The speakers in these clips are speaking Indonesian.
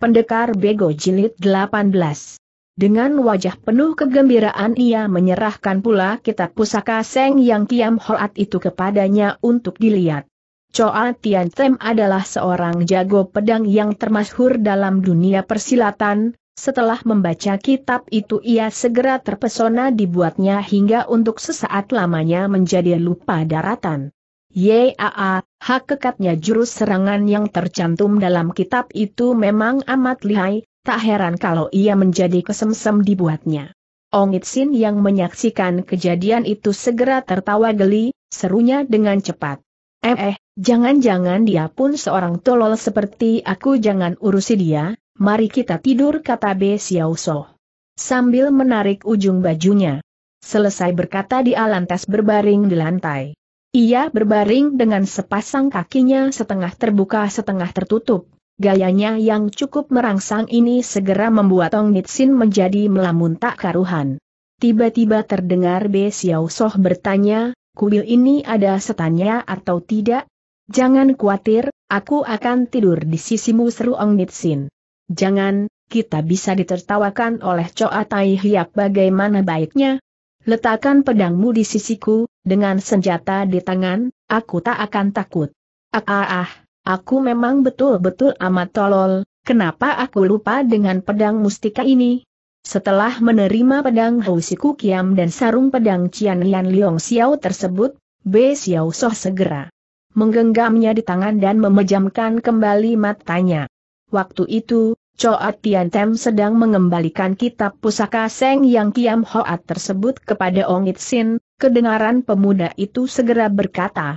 Pendekar Bego Jilid 18 Dengan wajah penuh kegembiraan ia menyerahkan pula kitab pusaka Seng Yang Kiam Hoat itu kepadanya untuk dilihat. Choa Tian Tem adalah seorang jago pedang yang termasyhur dalam dunia persilatan, setelah membaca kitab itu ia segera terpesona dibuatnya hingga untuk sesaat lamanya menjadi lupa daratan. Yaa, ah, ah, hak kekatnya jurus serangan yang tercantum dalam kitab itu memang amat lihai, tak heran kalau ia menjadi kesemsem dibuatnya. Ongit Sin yang menyaksikan kejadian itu segera tertawa geli, serunya dengan cepat. Eh eh, jangan-jangan dia pun seorang tolol seperti aku jangan urusi dia, mari kita tidur kata B. Xiao So. Sambil menarik ujung bajunya. Selesai berkata dia lantas berbaring di lantai. Ia berbaring dengan sepasang kakinya setengah terbuka setengah tertutup. Gayanya yang cukup merangsang ini segera membuat Tong Nitsin menjadi melamun tak karuhan. Tiba-tiba terdengar Be Xiao Soh bertanya, kuil ini ada setannya atau tidak? Jangan khawatir, aku akan tidur di sisimu seru Ong Nitsin. Jangan, kita bisa ditertawakan oleh Choa Tai Hiap bagaimana baiknya, Letakkan pedangmu di sisiku, dengan senjata di tangan, aku tak akan takut. Ah ah ah, aku memang betul-betul amat tolol, kenapa aku lupa dengan pedang mustika ini? Setelah menerima pedang Housiku Kiam dan sarung pedang Cian Lian Liong Xiao tersebut, B Xiao Soh segera menggenggamnya di tangan dan memejamkan kembali matanya. Waktu itu, Choa Tian Tem sedang mengembalikan kitab pusaka Seng Yang Kiam Hoat tersebut kepada Ong It Sin, kedengaran pemuda itu segera berkata,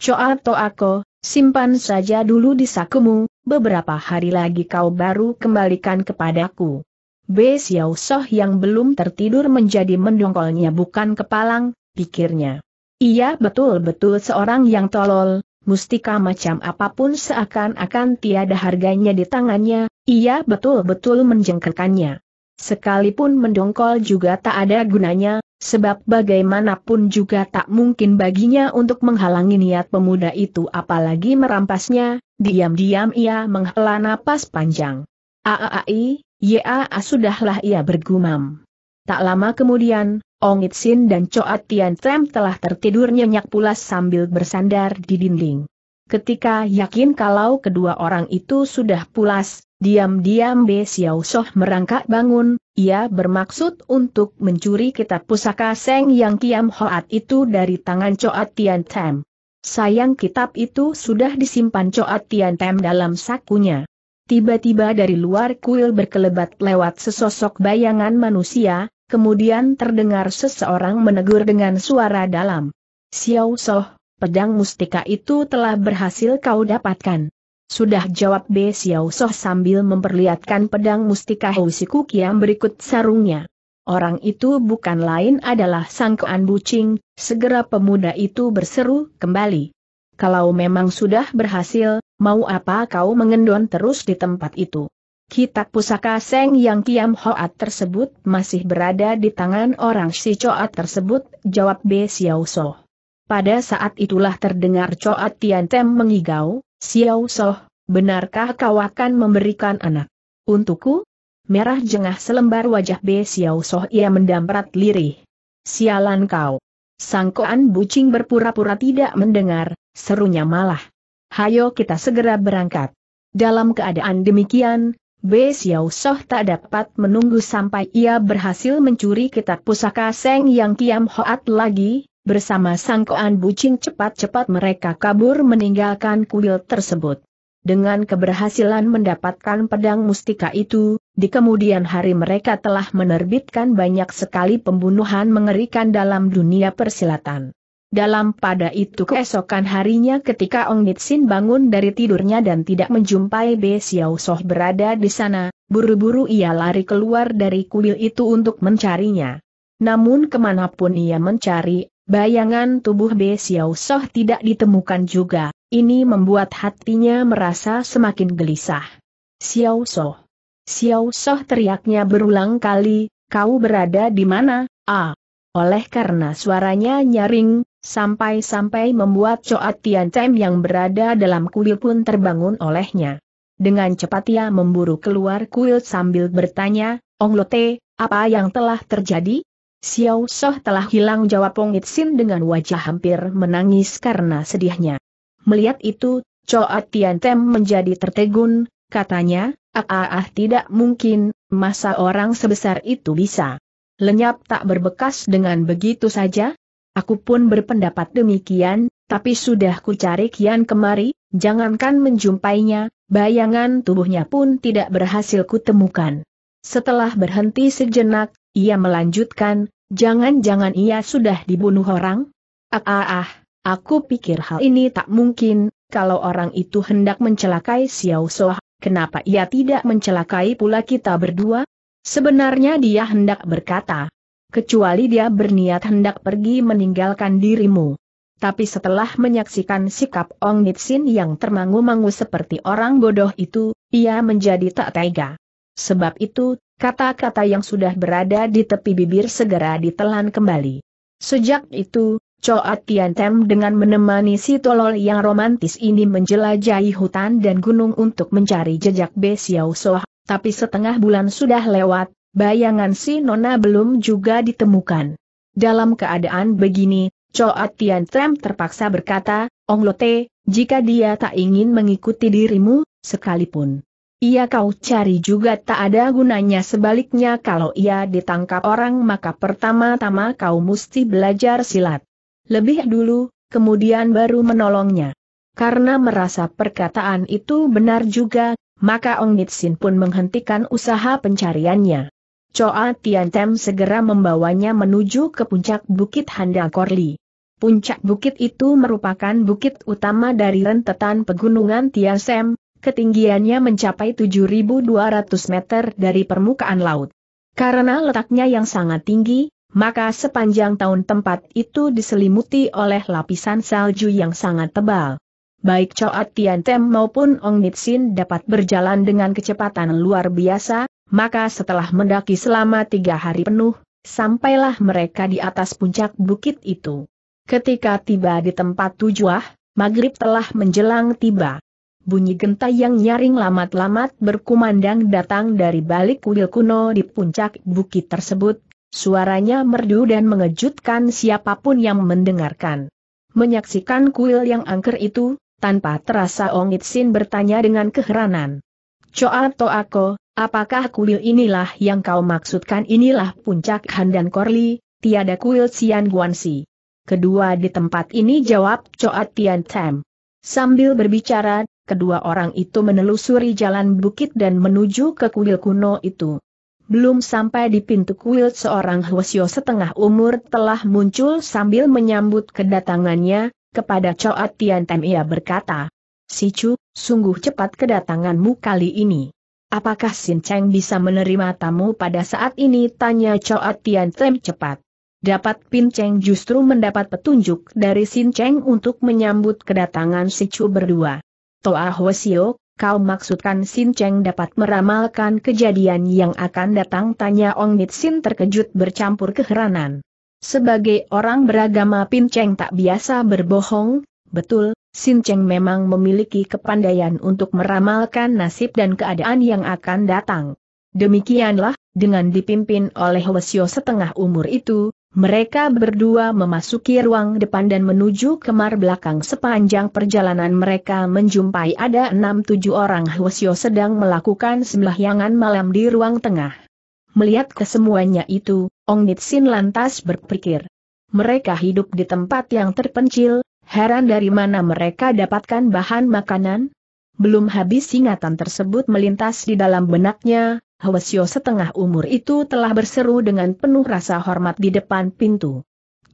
Choa Toako, simpan saja dulu di sakumu, beberapa hari lagi kau baru kembalikan kepadaku. Be Xiao Soh yang belum tertidur menjadi mendongkolnya bukan kepalang, pikirnya. Ia betul-betul seorang yang tolol, mustika macam apapun seakan-akan tiada harganya di tangannya, ia betul-betul menjengkelkannya. Sekalipun mendongkol juga tak ada gunanya, sebab bagaimanapun juga tak mungkin baginya untuk menghalangi niat pemuda itu apalagi merampasnya, diam-diam ia menghela napas panjang. Aaai, ya sudahlah ia bergumam. Tak lama kemudian, Ong Itsin dan Coat Tian Tem telah tertidur nyenyak pulas sambil bersandar di dinding. Ketika yakin kalau kedua orang itu sudah pulas, diam-diam Be Xiao Soh merangkak bangun, ia bermaksud untuk mencuri kitab pusaka Seng Yang Kiam Hoat itu dari tangan Coat Tian Tem. Sayang kitab itu sudah disimpan Coat Tian Tem dalam sakunya. Tiba-tiba dari luar kuil berkelebat lewat sesosok bayangan manusia, kemudian terdengar seseorang menegur dengan suara dalam. Xiao Soh, pedang mustika itu telah berhasil kau dapatkan. Sudah jawab B. Xiao Soh sambil memperlihatkan pedang mustika Housiku yang berikut sarungnya. Orang itu bukan lain adalah Sang sangkaan bucing, segera pemuda itu berseru kembali. Kalau memang sudah berhasil, mau apa kau mengendon terus di tempat itu? Kitab pusaka Seng Yang Kiam Hoat tersebut masih berada di tangan orang si Coat tersebut, jawab B. Xiao Soh. Pada saat itulah terdengar Coat Tian Tem mengigau, Xiao Soh, benarkah kau akan memberikan anak? Untukku? Merah jengah selembar wajah B Xiao Soh ia mendamprat lirih. Sialan kau. Sangkoan bucing berpura-pura tidak mendengar, serunya malah. Hayo kita segera berangkat. Dalam keadaan demikian, B. Xiao Soh tak dapat menunggu sampai ia berhasil mencuri kitab pusaka Seng Yang Kiam Hoat lagi, bersama sangkoan bucing cepat-cepat mereka kabur meninggalkan kuil tersebut. Dengan keberhasilan mendapatkan pedang mustika itu, di kemudian hari mereka telah menerbitkan banyak sekali pembunuhan mengerikan dalam dunia persilatan. Dalam pada itu keesokan harinya ketika Ong Nitsin bangun dari tidurnya dan tidak menjumpai Be Xiao Soh berada di sana, buru-buru ia lari keluar dari kuil itu untuk mencarinya. Namun kemanapun ia mencari, Bayangan tubuh Be Xiao Soh tidak ditemukan juga, ini membuat hatinya merasa semakin gelisah. Xiao Soh. Xiao Soh teriaknya berulang kali, kau berada di mana, ah? Oleh karena suaranya nyaring, sampai-sampai membuat Choa Tian Cem yang berada dalam kuil pun terbangun olehnya. Dengan cepat ia memburu keluar kuil sambil bertanya, Ong Lote, apa yang telah terjadi? Xiao Soh telah hilang jawab Pong Itsin dengan wajah hampir menangis karena sedihnya. Melihat itu, Choa Tian Tem menjadi tertegun, katanya, ah, ah, ah tidak mungkin, masa orang sebesar itu bisa lenyap tak berbekas dengan begitu saja? Aku pun berpendapat demikian, tapi sudah ku cari kian kemari, jangankan menjumpainya, bayangan tubuhnya pun tidak berhasil kutemukan. Setelah berhenti sejenak, ia melanjutkan, jangan-jangan ia sudah dibunuh orang? Ah ah ah, aku pikir hal ini tak mungkin, kalau orang itu hendak mencelakai Xiao Soh, kenapa ia tidak mencelakai pula kita berdua? Sebenarnya dia hendak berkata, kecuali dia berniat hendak pergi meninggalkan dirimu. Tapi setelah menyaksikan sikap Ong Nitsin yang termangu-mangu seperti orang bodoh itu, ia menjadi tak tega. Sebab itu, Kata-kata yang sudah berada di tepi bibir segera ditelan kembali. Sejak itu, Choa Tem dengan menemani si tolol yang romantis ini menjelajahi hutan dan gunung untuk mencari jejak Be Xiao Soh, tapi setengah bulan sudah lewat, bayangan si Nona belum juga ditemukan. Dalam keadaan begini, Choa Tem terpaksa berkata, Ong Lote, jika dia tak ingin mengikuti dirimu, sekalipun ia kau cari juga tak ada gunanya sebaliknya kalau ia ditangkap orang maka pertama-tama kau mesti belajar silat. Lebih dulu, kemudian baru menolongnya. Karena merasa perkataan itu benar juga, maka Ong Nitsin pun menghentikan usaha pencariannya. Choa Tiantem segera membawanya menuju ke puncak Bukit Handakorli. Puncak bukit itu merupakan bukit utama dari rentetan pegunungan Tiasem, Ketinggiannya mencapai 7.200 meter dari permukaan laut. Karena letaknya yang sangat tinggi, maka sepanjang tahun tempat itu diselimuti oleh lapisan salju yang sangat tebal. Baik Coat Tiantem maupun Ong Nitsin dapat berjalan dengan kecepatan luar biasa, maka setelah mendaki selama tiga hari penuh, sampailah mereka di atas puncak bukit itu. Ketika tiba di tempat tujuah, maghrib telah menjelang tiba bunyi genta yang nyaring lamat-lamat berkumandang datang dari balik kuil kuno di puncak bukit tersebut. Suaranya merdu dan mengejutkan siapapun yang mendengarkan. Menyaksikan kuil yang angker itu, tanpa terasa Ong Itsin bertanya dengan keheranan. to Toako, apakah kuil inilah yang kau maksudkan inilah puncak Handan Korli, tiada kuil Sian Guansi. Kedua di tempat ini jawab Coat Tian Tem. Sambil berbicara, kedua orang itu menelusuri jalan bukit dan menuju ke kuil kuno itu. Belum sampai di pintu kuil seorang Hwasyo setengah umur telah muncul sambil menyambut kedatangannya, kepada Tian Tem ia berkata, Si Chu, sungguh cepat kedatanganmu kali ini. Apakah Sin Cheng bisa menerima tamu pada saat ini? Tanya Tian Tem cepat. Dapat Pin Cheng justru mendapat petunjuk dari Sin Cheng untuk menyambut kedatangan si Chu berdua. Toa Hosio, kau maksudkan Sin Cheng dapat meramalkan kejadian yang akan datang tanya Ong Nit Sin terkejut bercampur keheranan. Sebagai orang beragama Pin Cheng tak biasa berbohong, betul, Sin Cheng memang memiliki kepandaian untuk meramalkan nasib dan keadaan yang akan datang. Demikianlah, dengan dipimpin oleh Wesio setengah umur itu, mereka berdua memasuki ruang depan dan menuju kamar belakang sepanjang perjalanan mereka menjumpai ada enam tujuh orang Hwasyo sedang melakukan sembahyangan malam di ruang tengah. Melihat kesemuanya itu, Ong Nitsin lantas berpikir. Mereka hidup di tempat yang terpencil, heran dari mana mereka dapatkan bahan makanan? Belum habis ingatan tersebut melintas di dalam benaknya, Hwasyo setengah umur itu telah berseru dengan penuh rasa hormat di depan pintu.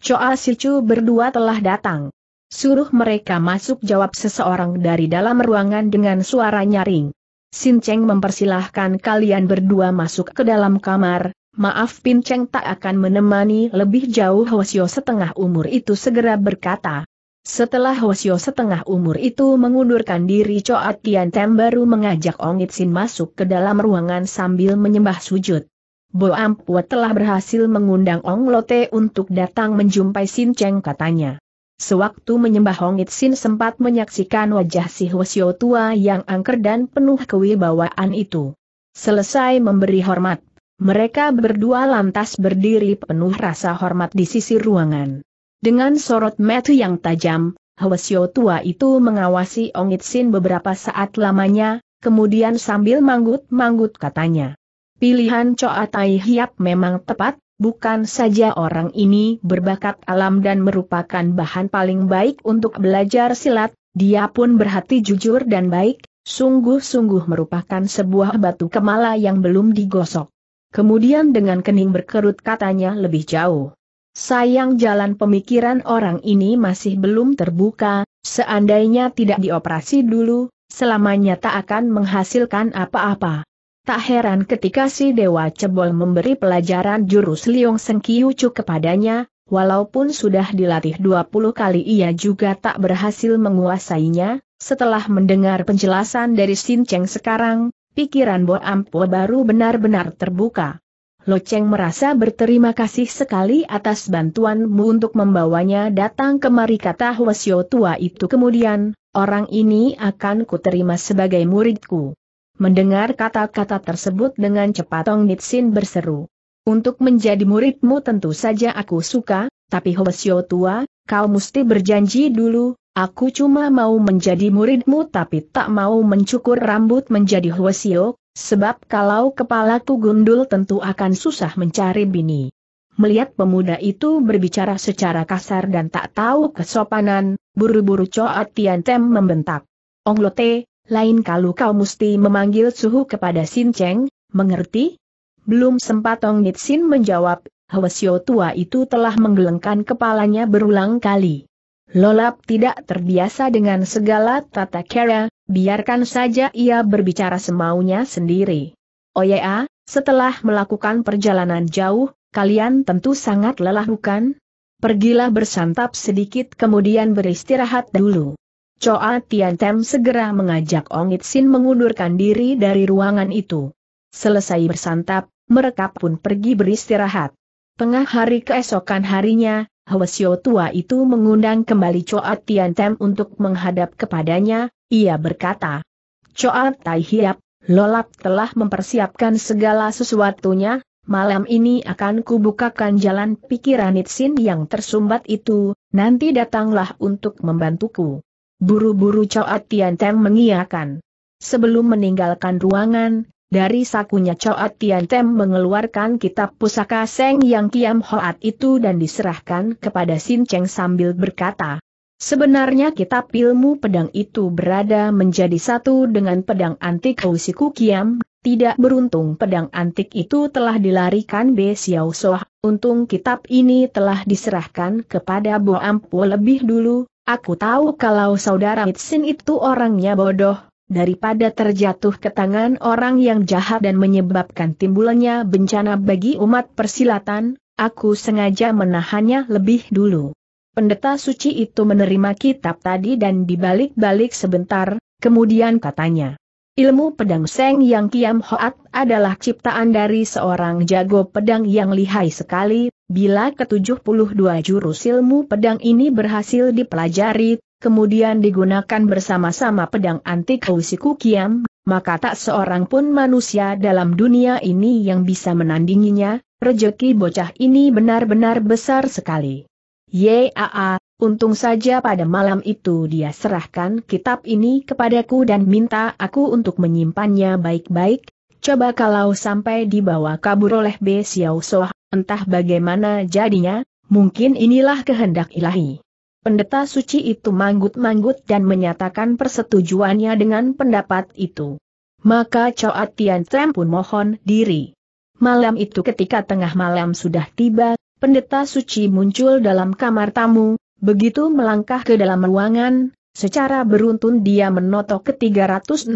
Choa Sichu berdua telah datang. Suruh mereka masuk jawab seseorang dari dalam ruangan dengan suara nyaring. Sin Cheng mempersilahkan kalian berdua masuk ke dalam kamar, Maaf Pin Cheng tak akan menemani lebih jauh Hwasyo setengah umur itu segera berkata, setelah Hosio setengah umur itu mengundurkan diri Tian Tem baru mengajak Ong Itsin masuk ke dalam ruangan sambil menyembah sujud. Bo Ampua telah berhasil mengundang Ong Lote untuk datang menjumpai Sin Cheng katanya. Sewaktu menyembah Ong Itsin sempat menyaksikan wajah si Hosio tua yang angker dan penuh kewibawaan itu. Selesai memberi hormat, mereka berdua lantas berdiri penuh rasa hormat di sisi ruangan. Dengan sorot metu yang tajam, Hwasyo tua itu mengawasi Ong Itsin beberapa saat lamanya, kemudian sambil manggut-manggut katanya. Pilihan Choa Tai Hiap memang tepat, bukan saja orang ini berbakat alam dan merupakan bahan paling baik untuk belajar silat, dia pun berhati jujur dan baik, sungguh-sungguh merupakan sebuah batu kemala yang belum digosok. Kemudian dengan kening berkerut katanya lebih jauh. Sayang jalan pemikiran orang ini masih belum terbuka, seandainya tidak dioperasi dulu, selamanya tak akan menghasilkan apa-apa. Tak heran ketika si Dewa Cebol memberi pelajaran jurus Liong Sengkiucu kepadanya, walaupun sudah dilatih 20 kali ia juga tak berhasil menguasainya, setelah mendengar penjelasan dari Sin Cheng sekarang, pikiran Bo Ampo baru benar-benar terbuka. Lo Cheng merasa berterima kasih sekali atas bantuanmu untuk membawanya datang kemari kata Hwasyo tua itu kemudian, orang ini akan kuterima sebagai muridku. Mendengar kata-kata tersebut dengan cepat Tong Nitsin berseru. Untuk menjadi muridmu tentu saja aku suka, tapi Hwasyo tua, kau mesti berjanji dulu, aku cuma mau menjadi muridmu tapi tak mau mencukur rambut menjadi Hwasyo, Sebab kalau kepalaku gundul tentu akan susah mencari bini. Melihat pemuda itu berbicara secara kasar dan tak tahu kesopanan, buru-buru Coat Tem membentak. Ong Lote, lain kalau kau mesti memanggil suhu kepada Sin Cheng, mengerti? Belum sempat Ong Nitsin menjawab, Hwasyo tua itu telah menggelengkan kepalanya berulang kali. Lolap tidak terbiasa dengan segala tata kera, Biarkan saja ia berbicara semaunya sendiri. Oh ya, setelah melakukan perjalanan jauh, kalian tentu sangat lelah bukan? Pergilah bersantap sedikit kemudian beristirahat dulu. Choa Tem segera mengajak Ongit Sin mengundurkan diri dari ruangan itu. Selesai bersantap, mereka pun pergi beristirahat. Tengah hari keesokan harinya, Hwasyo tua itu mengundang kembali Choa Tem untuk menghadap kepadanya, ia berkata, Choat Tai Hiap, Lolap telah mempersiapkan segala sesuatunya, malam ini akan kubukakan jalan pikiran Nitsin yang tersumbat itu, nanti datanglah untuk membantuku. Buru-buru Tian Teng mengiakan. Sebelum meninggalkan ruangan, dari sakunya Tian Tiantem mengeluarkan kitab pusaka Seng Yang Kiam Hoat itu dan diserahkan kepada Sin Cheng sambil berkata, Sebenarnya kitab ilmu pedang itu berada menjadi satu dengan pedang antik Usiku Kiam, tidak beruntung pedang antik itu telah dilarikan Be Xiao Soh, untung kitab ini telah diserahkan kepada Bo Ampu lebih dulu, aku tahu kalau saudara Mitsin itu orangnya bodoh, daripada terjatuh ke tangan orang yang jahat dan menyebabkan timbulnya bencana bagi umat persilatan, aku sengaja menahannya lebih dulu. Pendeta suci itu menerima kitab tadi dan dibalik-balik sebentar, kemudian katanya. Ilmu pedang Seng Yang Kiam Hoat adalah ciptaan dari seorang jago pedang yang lihai sekali, bila ke-72 jurus ilmu pedang ini berhasil dipelajari, kemudian digunakan bersama-sama pedang antik Housiku Kiam, maka tak seorang pun manusia dalam dunia ini yang bisa menandinginya, rejeki bocah ini benar-benar besar sekali. Yaa, untung saja pada malam itu dia serahkan kitab ini kepadaku dan minta aku untuk menyimpannya baik-baik, coba kalau sampai dibawa kabur oleh B. Xiao Soh, entah bagaimana jadinya, mungkin inilah kehendak ilahi. Pendeta suci itu manggut-manggut dan menyatakan persetujuannya dengan pendapat itu. Maka Coat Tian Tem pun mohon diri. Malam itu ketika tengah malam sudah tiba, pendeta suci muncul dalam kamar tamu, begitu melangkah ke dalam ruangan, secara beruntun dia menotok ke 365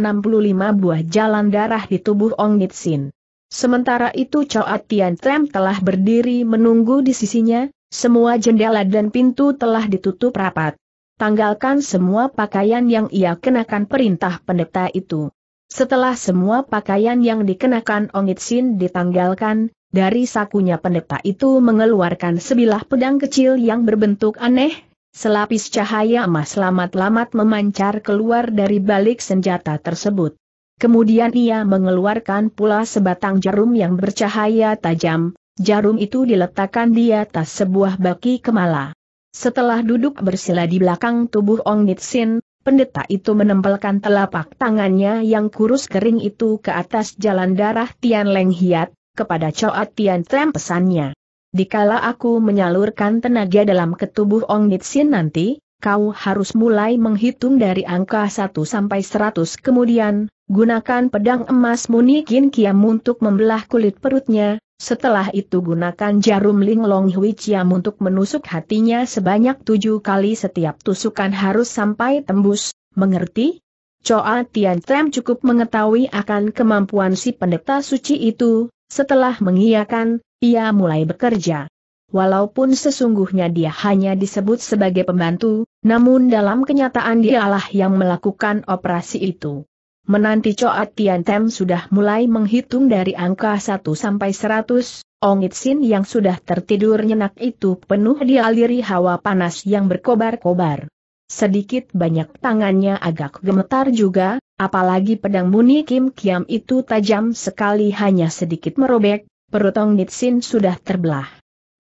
buah jalan darah di tubuh Ong Nitsin. Sementara itu Choa Tian Trem telah berdiri menunggu di sisinya, semua jendela dan pintu telah ditutup rapat. Tanggalkan semua pakaian yang ia kenakan perintah pendeta itu. Setelah semua pakaian yang dikenakan Ong Nitsin ditanggalkan, dari sakunya pendeta itu mengeluarkan sebilah pedang kecil yang berbentuk aneh, selapis cahaya emas lamat-lamat memancar keluar dari balik senjata tersebut. Kemudian ia mengeluarkan pula sebatang jarum yang bercahaya tajam, jarum itu diletakkan di atas sebuah baki kemala. Setelah duduk bersila di belakang tubuh Ong Nitsin, pendeta itu menempelkan telapak tangannya yang kurus kering itu ke atas jalan darah Tian Leng Hiat, kepada Choat Tian Tem pesannya. Dikala aku menyalurkan tenaga dalam ketubuh Ong Nitsin nanti, kau harus mulai menghitung dari angka 1 sampai 100 kemudian, gunakan pedang emas muni Kin Kiam untuk membelah kulit perutnya, setelah itu gunakan jarum linglong hui Chiam untuk menusuk hatinya sebanyak tujuh kali setiap tusukan harus sampai tembus, mengerti? Choa Tian Tem cukup mengetahui akan kemampuan si pendeta suci itu, setelah mengiyakan, ia mulai bekerja. Walaupun sesungguhnya dia hanya disebut sebagai pembantu, namun dalam kenyataan dialah yang melakukan operasi itu. Menanti Coat Tian Tem sudah mulai menghitung dari angka 1 sampai 100, Ong Itsin yang sudah tertidur nyenak itu penuh dialiri hawa panas yang berkobar-kobar. Sedikit banyak tangannya agak gemetar juga, Apalagi pedang Muni Kim Kiam itu tajam sekali hanya sedikit merobek, perut Ong Nitsin sudah terbelah.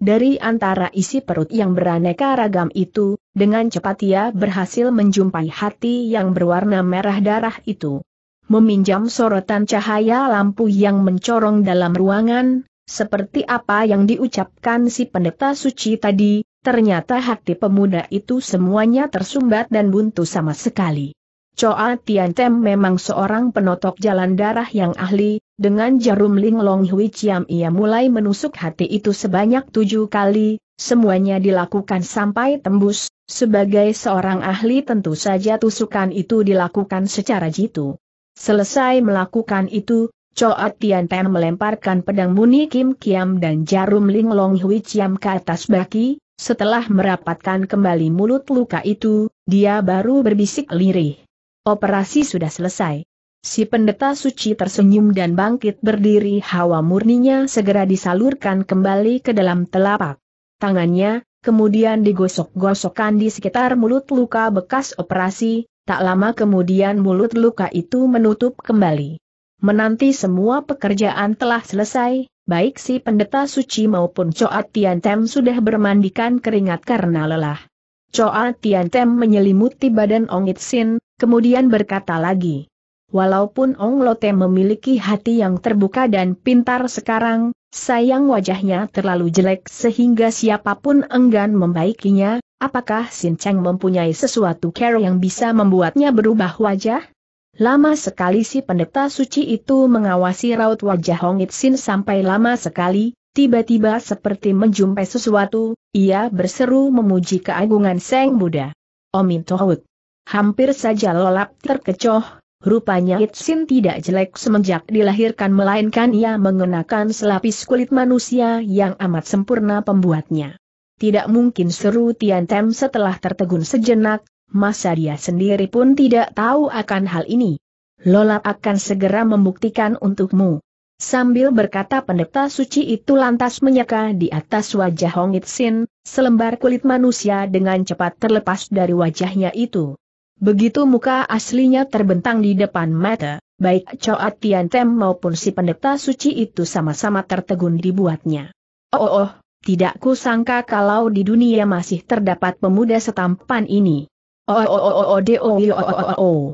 Dari antara isi perut yang beraneka ragam itu, dengan cepat ia berhasil menjumpai hati yang berwarna merah darah itu. Meminjam sorotan cahaya lampu yang mencorong dalam ruangan, seperti apa yang diucapkan si pendeta suci tadi, ternyata hati pemuda itu semuanya tersumbat dan buntu sama sekali. Choa Tian Tem memang seorang penotok jalan darah yang ahli, dengan jarum linglong Hui Chiam ia mulai menusuk hati itu sebanyak tujuh kali, semuanya dilakukan sampai tembus, sebagai seorang ahli tentu saja tusukan itu dilakukan secara jitu. Selesai melakukan itu, Choa Tian Tem melemparkan pedang Muni Kim Kiam dan jarum linglong Hui Chiam ke atas baki, setelah merapatkan kembali mulut luka itu, dia baru berbisik lirih. Operasi sudah selesai. Si pendeta suci tersenyum dan bangkit berdiri hawa murninya segera disalurkan kembali ke dalam telapak. Tangannya, kemudian digosok-gosokkan di sekitar mulut luka bekas operasi, tak lama kemudian mulut luka itu menutup kembali. Menanti semua pekerjaan telah selesai, baik si pendeta suci maupun Coat Tian Tem sudah bermandikan keringat karena lelah. Choa Tian Tem menyelimuti badan Ong Sin, kemudian berkata lagi. Walaupun Ong Lote memiliki hati yang terbuka dan pintar sekarang, sayang wajahnya terlalu jelek sehingga siapapun enggan membaikinya, apakah Sin Cheng mempunyai sesuatu care yang bisa membuatnya berubah wajah? Lama sekali si pendeta suci itu mengawasi raut wajah Hong Sin sampai lama sekali, Tiba-tiba seperti menjumpai sesuatu, ia berseru memuji keagungan Seng Buddha. Omin Tohut. Hampir saja lolap terkecoh, rupanya Itsin tidak jelek semenjak dilahirkan melainkan ia mengenakan selapis kulit manusia yang amat sempurna pembuatnya. Tidak mungkin seru Tian Tem setelah tertegun sejenak, masa dia sendiri pun tidak tahu akan hal ini. Lolap akan segera membuktikan untukmu. Sambil berkata pendeta suci itu lantas menyeka di atas wajah Hong Itsin, selembar kulit manusia dengan cepat terlepas dari wajahnya itu. Begitu muka aslinya terbentang di depan mata, baik Choa Tian Tem maupun si pendeta suci itu sama-sama tertegun dibuatnya. Oh, oh, oh, tidak kusangka kalau di dunia masih terdapat pemuda setampan ini. Oh, oh, oh, oh, oh, oh, oh, oh, oh, oh, oh, oh.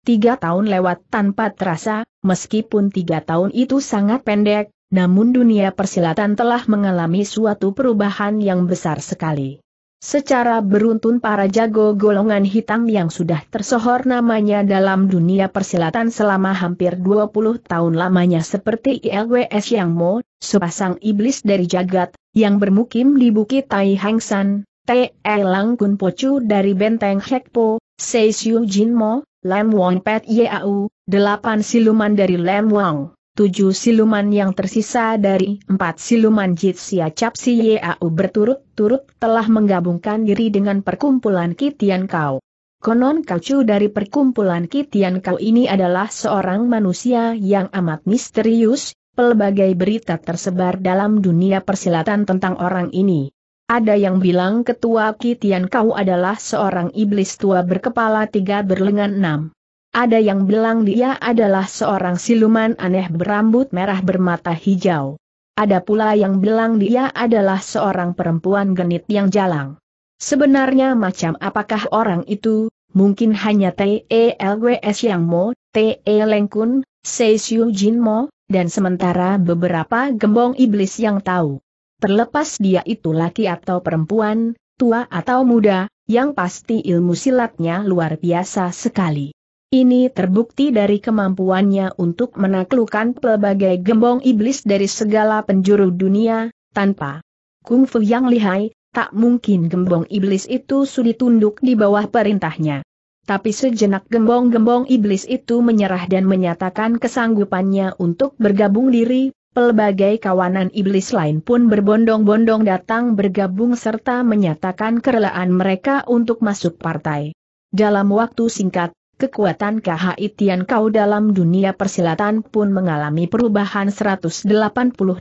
Tiga tahun lewat tanpa terasa, meskipun tiga tahun itu sangat pendek, namun dunia persilatan telah mengalami suatu perubahan yang besar sekali. Secara beruntun para jago golongan hitam yang sudah tersohor namanya dalam dunia persilatan selama hampir 20 tahun lamanya seperti ILWS Yang Mo, sepasang iblis dari jagat, yang bermukim di Bukit Tai Hang San, Te Elang Kun Pocu dari Benteng Hekpo, Sei Siu Jin Mo, Lem Wong Pet Yau, delapan siluman dari Lem Wong, tujuh siluman yang tersisa dari empat siluman Jitsia Capsi Yau berturut-turut telah menggabungkan diri dengan perkumpulan Kitian Kau. Konon Kacu dari perkumpulan Kitian Kau ini adalah seorang manusia yang amat misterius, pelbagai berita tersebar dalam dunia persilatan tentang orang ini. Ada yang bilang ketua Kitian kau adalah seorang iblis tua berkepala tiga berlengan enam. Ada yang bilang dia adalah seorang siluman aneh berambut merah bermata hijau. Ada pula yang bilang dia adalah seorang perempuan genit yang jalang. Sebenarnya macam apakah orang itu, mungkin hanya TELWS yang Mo, TE Lengkun, Seisyu Jin Mo, dan sementara beberapa gembong iblis yang tahu. Terlepas dia itu laki atau perempuan, tua atau muda, yang pasti ilmu silatnya luar biasa sekali. Ini terbukti dari kemampuannya untuk menaklukkan pelbagai gembong iblis dari segala penjuru dunia, tanpa kungfu yang lihai, tak mungkin gembong iblis itu sulit tunduk di bawah perintahnya. Tapi sejenak gembong-gembong iblis itu menyerah dan menyatakan kesanggupannya untuk bergabung diri Pelbagai kawanan iblis lain pun berbondong-bondong datang bergabung serta menyatakan kerelaan mereka untuk masuk partai. Dalam waktu singkat, kekuatan KHI Tian Kau dalam dunia persilatan pun mengalami perubahan 180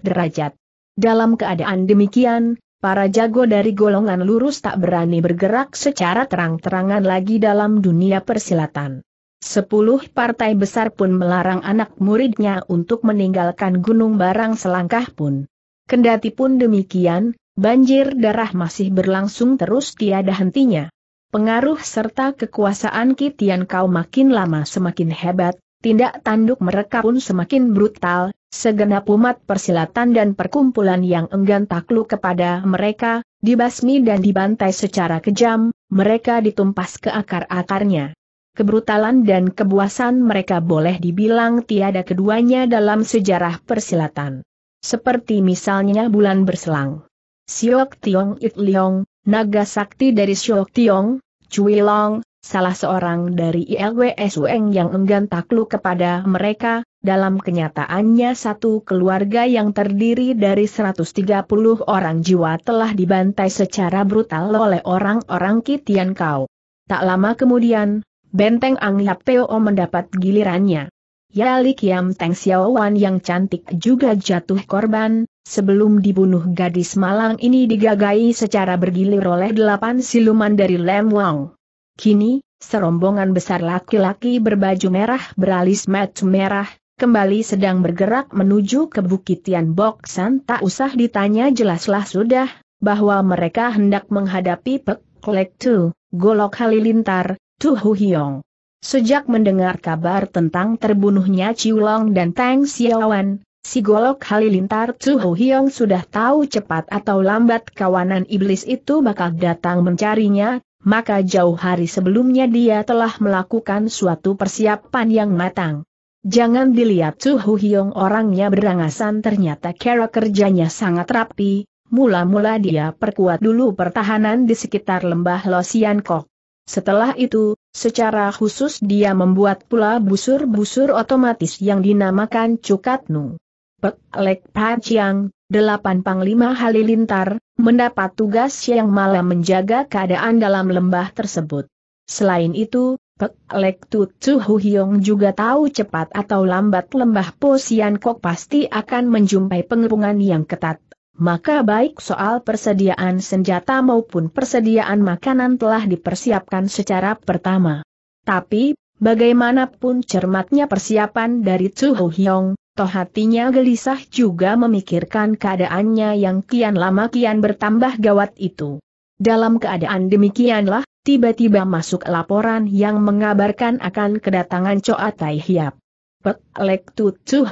derajat. Dalam keadaan demikian, para jago dari golongan lurus tak berani bergerak secara terang-terangan lagi dalam dunia persilatan. Sepuluh partai besar pun melarang anak muridnya untuk meninggalkan gunung barang selangkah pun. Kendati pun demikian, banjir darah masih berlangsung terus tiada hentinya. Pengaruh serta kekuasaan Kitian Kau makin lama semakin hebat, tindak tanduk mereka pun semakin brutal, segenap umat persilatan dan perkumpulan yang enggan takluk kepada mereka, dibasmi dan dibantai secara kejam, mereka ditumpas ke akar-akarnya kebrutalan dan kebuasan mereka boleh dibilang tiada keduanya dalam sejarah persilatan. Seperti misalnya bulan berselang. Siok Tiong It Liong, naga sakti dari Siok Tiong, Cui Long, salah seorang dari ILWS Weng yang enggan takluk kepada mereka, dalam kenyataannya satu keluarga yang terdiri dari 130 orang jiwa telah dibantai secara brutal oleh orang-orang Kitian Kau. Tak lama kemudian, Benteng Yap Teo mendapat gilirannya. Yali Kiam Teng Xiaowan yang cantik juga jatuh korban, sebelum dibunuh gadis malang ini digagai secara bergilir oleh delapan siluman dari Lem Wang. Kini, serombongan besar laki-laki berbaju merah beralis mat merah, kembali sedang bergerak menuju ke Bukit Tian Bok San tak usah ditanya jelaslah sudah, bahwa mereka hendak menghadapi Pek Klek Tu, Golok Halilintar, Tu Hu Hiong. Sejak mendengar kabar tentang terbunuhnya Ciulong dan Tang Xiaowan, si golok halilintar Tu Hu Hiong sudah tahu cepat atau lambat kawanan iblis itu bakal datang mencarinya, maka jauh hari sebelumnya dia telah melakukan suatu persiapan yang matang. Jangan dilihat Tu Hu Hiong orangnya berangasan ternyata kera kerjanya sangat rapi, mula-mula dia perkuat dulu pertahanan di sekitar lembah Losian Kok. Setelah itu, secara khusus dia membuat pula busur-busur otomatis yang dinamakan Cukatnu. Pek Lek Chiang, delapan panglima halilintar, mendapat tugas yang malah menjaga keadaan dalam lembah tersebut. Selain itu, Pek Lek Tutsu Huhyong juga tahu cepat atau lambat lembah Posian Kok pasti akan menjumpai pengepungan yang ketat maka baik soal persediaan senjata maupun persediaan makanan telah dipersiapkan secara pertama. Tapi, bagaimanapun cermatnya persiapan dari Chu Ho Hyong, toh hatinya gelisah juga memikirkan keadaannya yang kian lama kian bertambah gawat itu. Dalam keadaan demikianlah, tiba-tiba masuk laporan yang mengabarkan akan kedatangan Choa Tai Hiap. Pek Lek Tu Chu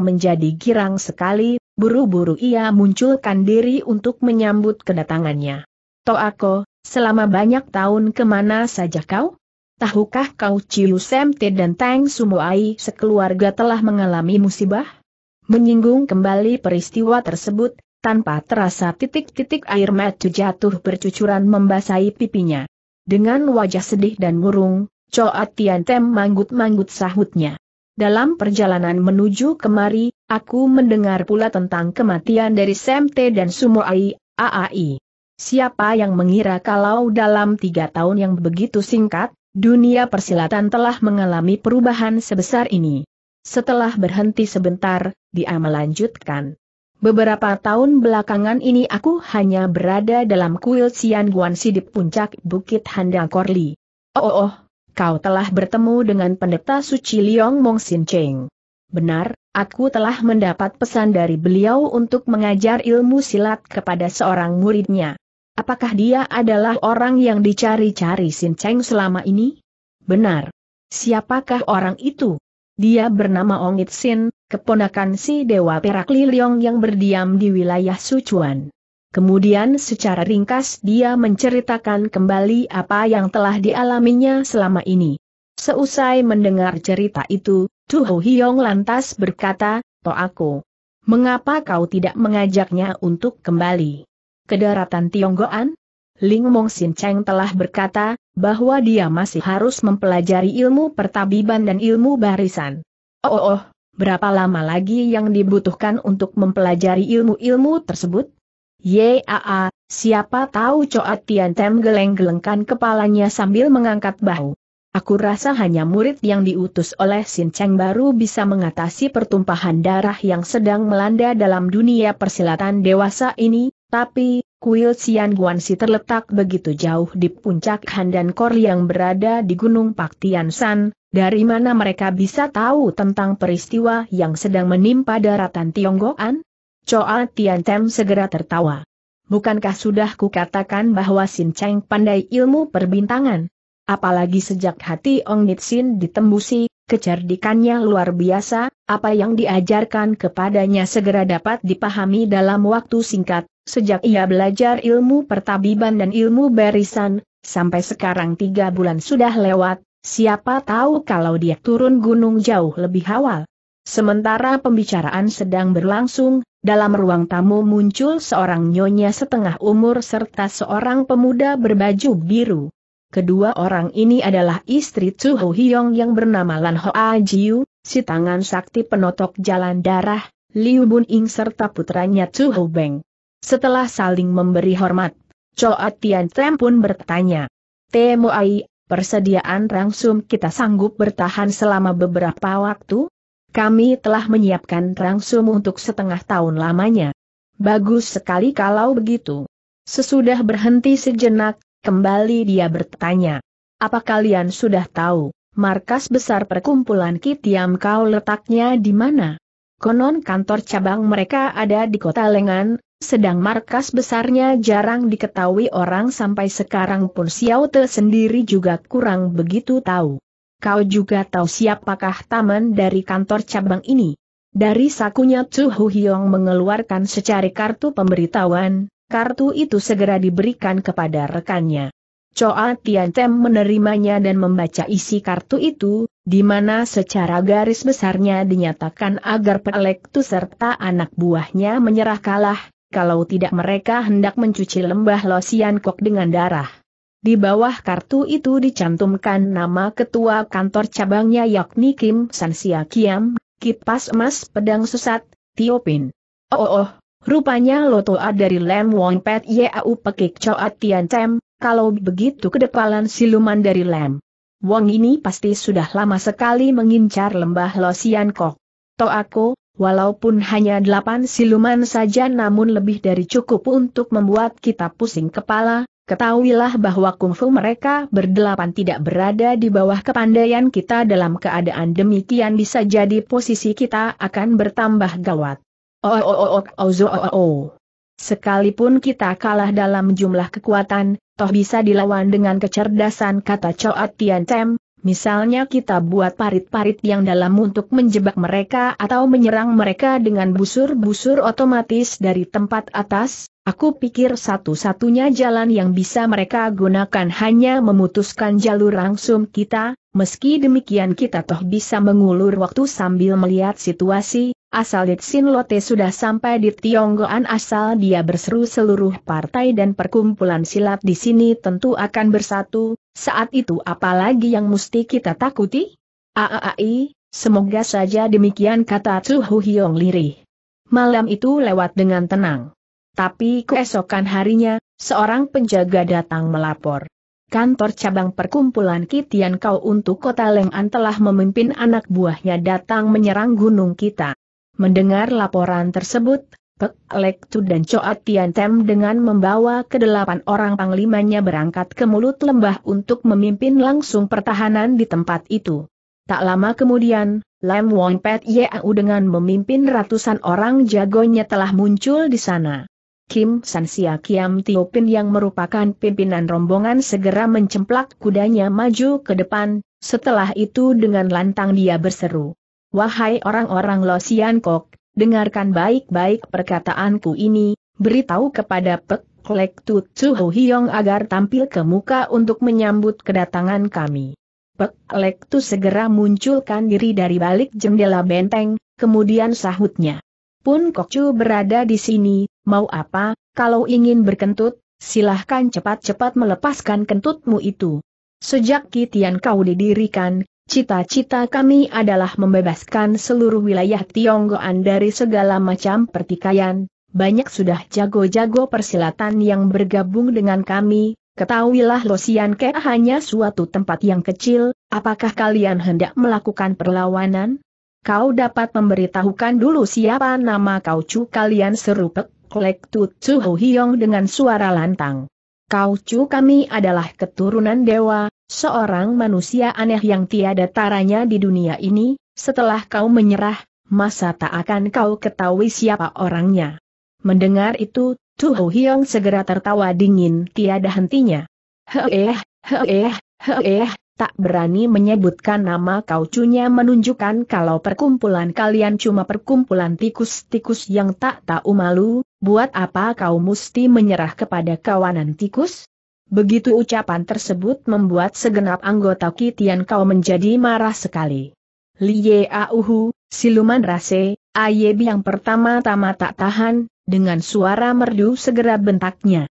menjadi girang sekali, buru-buru ia munculkan diri untuk menyambut kedatangannya. Toako, selama banyak tahun kemana saja kau? Tahukah kau Ciu Semte dan Tang Sumuai sekeluarga telah mengalami musibah? Menyinggung kembali peristiwa tersebut, tanpa terasa titik-titik air mata jatuh bercucuran membasahi pipinya. Dengan wajah sedih dan murung, Choa Tian Tem manggut-manggut sahutnya. Dalam perjalanan menuju kemari, aku mendengar pula tentang kematian dari Semte dan Sumoai, AAI. Siapa yang mengira kalau dalam tiga tahun yang begitu singkat, dunia persilatan telah mengalami perubahan sebesar ini. Setelah berhenti sebentar, dia melanjutkan. Beberapa tahun belakangan ini aku hanya berada dalam kuil Sian Guansi di puncak Bukit Handang Korli. Oh, oh, oh kau telah bertemu dengan pendeta suci Liong Mong Sin Cheng. Benar, aku telah mendapat pesan dari beliau untuk mengajar ilmu silat kepada seorang muridnya. Apakah dia adalah orang yang dicari-cari Sin Cheng selama ini? Benar. Siapakah orang itu? Dia bernama Ong It Sin, keponakan si Dewa Perak Liliong yang berdiam di wilayah Sujuan. Kemudian secara ringkas dia menceritakan kembali apa yang telah dialaminya selama ini. Seusai mendengar cerita itu, Tu Ho Hiong lantas berkata, To aku. Mengapa kau tidak mengajaknya untuk kembali? Ke daratan Tionggoan? Ling Mong Sin Cheng telah berkata, bahwa dia masih harus mempelajari ilmu pertabiban dan ilmu barisan. oh oh, oh berapa lama lagi yang dibutuhkan untuk mempelajari ilmu-ilmu tersebut? Yaa, siapa tahu Coa Tian Tem geleng-gelengkan kepalanya sambil mengangkat bahu. Aku rasa hanya murid yang diutus oleh Sin Cheng baru bisa mengatasi pertumpahan darah yang sedang melanda dalam dunia persilatan dewasa ini, tapi, kuil Sian Si terletak begitu jauh di puncak Handan Kor yang berada di Gunung Paktian San, dari mana mereka bisa tahu tentang peristiwa yang sedang menimpa daratan Tionggoan? Choa Tian Tem segera tertawa. Bukankah sudah kukatakan bahwa Sin Cheng pandai ilmu perbintangan? Apalagi sejak hati Ong Nitsin ditembusi, kecerdikannya luar biasa, apa yang diajarkan kepadanya segera dapat dipahami dalam waktu singkat, sejak ia belajar ilmu pertabiban dan ilmu barisan, sampai sekarang tiga bulan sudah lewat, siapa tahu kalau dia turun gunung jauh lebih awal. Sementara pembicaraan sedang berlangsung, dalam ruang tamu muncul seorang nyonya setengah umur serta seorang pemuda berbaju biru. Kedua orang ini adalah istri Chu Ho Hiong yang bernama Lan Hoa Jiu, si tangan sakti penotok jalan darah, Liu Bun Ing serta putranya Chu Ho Beng. Setelah saling memberi hormat, Choa Tian Tem pun bertanya, Temu Ai, persediaan rangsum kita sanggup bertahan selama beberapa waktu? Kami telah menyiapkan rangsum untuk setengah tahun lamanya. Bagus sekali kalau begitu. Sesudah berhenti sejenak, kembali dia bertanya. Apa kalian sudah tahu, markas besar perkumpulan Kitiam kau letaknya di mana? Konon kantor cabang mereka ada di kota Lengan, sedang markas besarnya jarang diketahui orang sampai sekarang pun Xiao Te sendiri juga kurang begitu tahu. Kau juga tahu siapakah taman dari kantor cabang ini. Dari sakunya Chu Hiong mengeluarkan secari kartu pemberitahuan, kartu itu segera diberikan kepada rekannya. Choa Tian Tem menerimanya dan membaca isi kartu itu, di mana secara garis besarnya dinyatakan agar Pelektu serta anak buahnya menyerah kalah, kalau tidak mereka hendak mencuci lembah Losian Kok dengan darah. Di bawah kartu itu dicantumkan nama ketua kantor cabangnya yakni Kim Sansia Kiam, kipas emas pedang sesat, Tiopin. Oh oh, oh. rupanya Loto A dari Lem Wong Pet Yau Pekik Choat Tian Tem, kalau begitu kedepalan siluman dari Lem. Wong ini pasti sudah lama sekali mengincar lembah Lo Sian Kok. aku, Walaupun hanya delapan siluman saja namun lebih dari cukup untuk membuat kita pusing kepala, Ketahuilah bahwa kungfu mereka berdelapan tidak berada di bawah kepandaian kita dalam keadaan demikian bisa jadi posisi kita akan bertambah gawat. Oh oh oh oh oh oh, oh oh. Sekalipun kita kalah dalam jumlah kekuatan, toh bisa dilawan dengan kecerdasan kata Choat Tian Tem, Misalnya kita buat parit-parit yang dalam untuk menjebak mereka atau menyerang mereka dengan busur-busur otomatis dari tempat atas, Aku pikir satu-satunya jalan yang bisa mereka gunakan hanya memutuskan jalur langsung kita, meski demikian kita toh bisa mengulur waktu sambil melihat situasi, asal Litsin Lote sudah sampai di Tionggoan asal dia berseru seluruh partai dan perkumpulan silat di sini tentu akan bersatu, saat itu apalagi yang mesti kita takuti? Aai, semoga saja demikian kata Tsu Hyong lirih. Malam itu lewat dengan tenang. Tapi keesokan harinya, seorang penjaga datang melapor. Kantor cabang perkumpulan Kitian Kau untuk kota Leng'an telah memimpin anak buahnya datang menyerang gunung kita. Mendengar laporan tersebut, Pek Lek dan Choa Tian Tem dengan membawa kedelapan orang panglimanya berangkat ke mulut lembah untuk memimpin langsung pertahanan di tempat itu. Tak lama kemudian, Lam Wong Pet Yeau dengan memimpin ratusan orang jagonya telah muncul di sana. Kim Sia Kiam Tiopin yang merupakan pimpinan rombongan segera mencemplak kudanya maju ke depan, setelah itu dengan lantang dia berseru. Wahai orang-orang Losian Kok, dengarkan baik-baik perkataanku ini, beritahu kepada Pek Lek Tut Suho agar tampil ke muka untuk menyambut kedatangan kami. Pek Lek Tu segera munculkan diri dari balik jendela benteng, kemudian sahutnya. Pun Kokcu berada di sini, mau apa, kalau ingin berkentut, silahkan cepat-cepat melepaskan kentutmu itu. Sejak Kitian kau didirikan, cita-cita kami adalah membebaskan seluruh wilayah Tionggoan dari segala macam pertikaian. Banyak sudah jago-jago persilatan yang bergabung dengan kami, ketahuilah Losian Ke hanya suatu tempat yang kecil, apakah kalian hendak melakukan perlawanan? kau dapat memberitahukan dulu siapa nama kau cu kalian seru Pek Klek Tu Tsu hiong dengan suara lantang. Kau cu kami adalah keturunan dewa, seorang manusia aneh yang tiada taranya di dunia ini, setelah kau menyerah, masa tak akan kau ketahui siapa orangnya. Mendengar itu, Tu hiong segera tertawa dingin tiada hentinya. Heeh, heeh, heeh, tak berani menyebutkan nama kaucunya menunjukkan kalau perkumpulan kalian cuma perkumpulan tikus-tikus yang tak tahu malu, buat apa kau mesti menyerah kepada kawanan tikus? Begitu ucapan tersebut membuat segenap anggota Kitian kau menjadi marah sekali. Liye Auhu, siluman rase, Ayebi yang pertama-tama tak tahan, dengan suara merdu segera bentaknya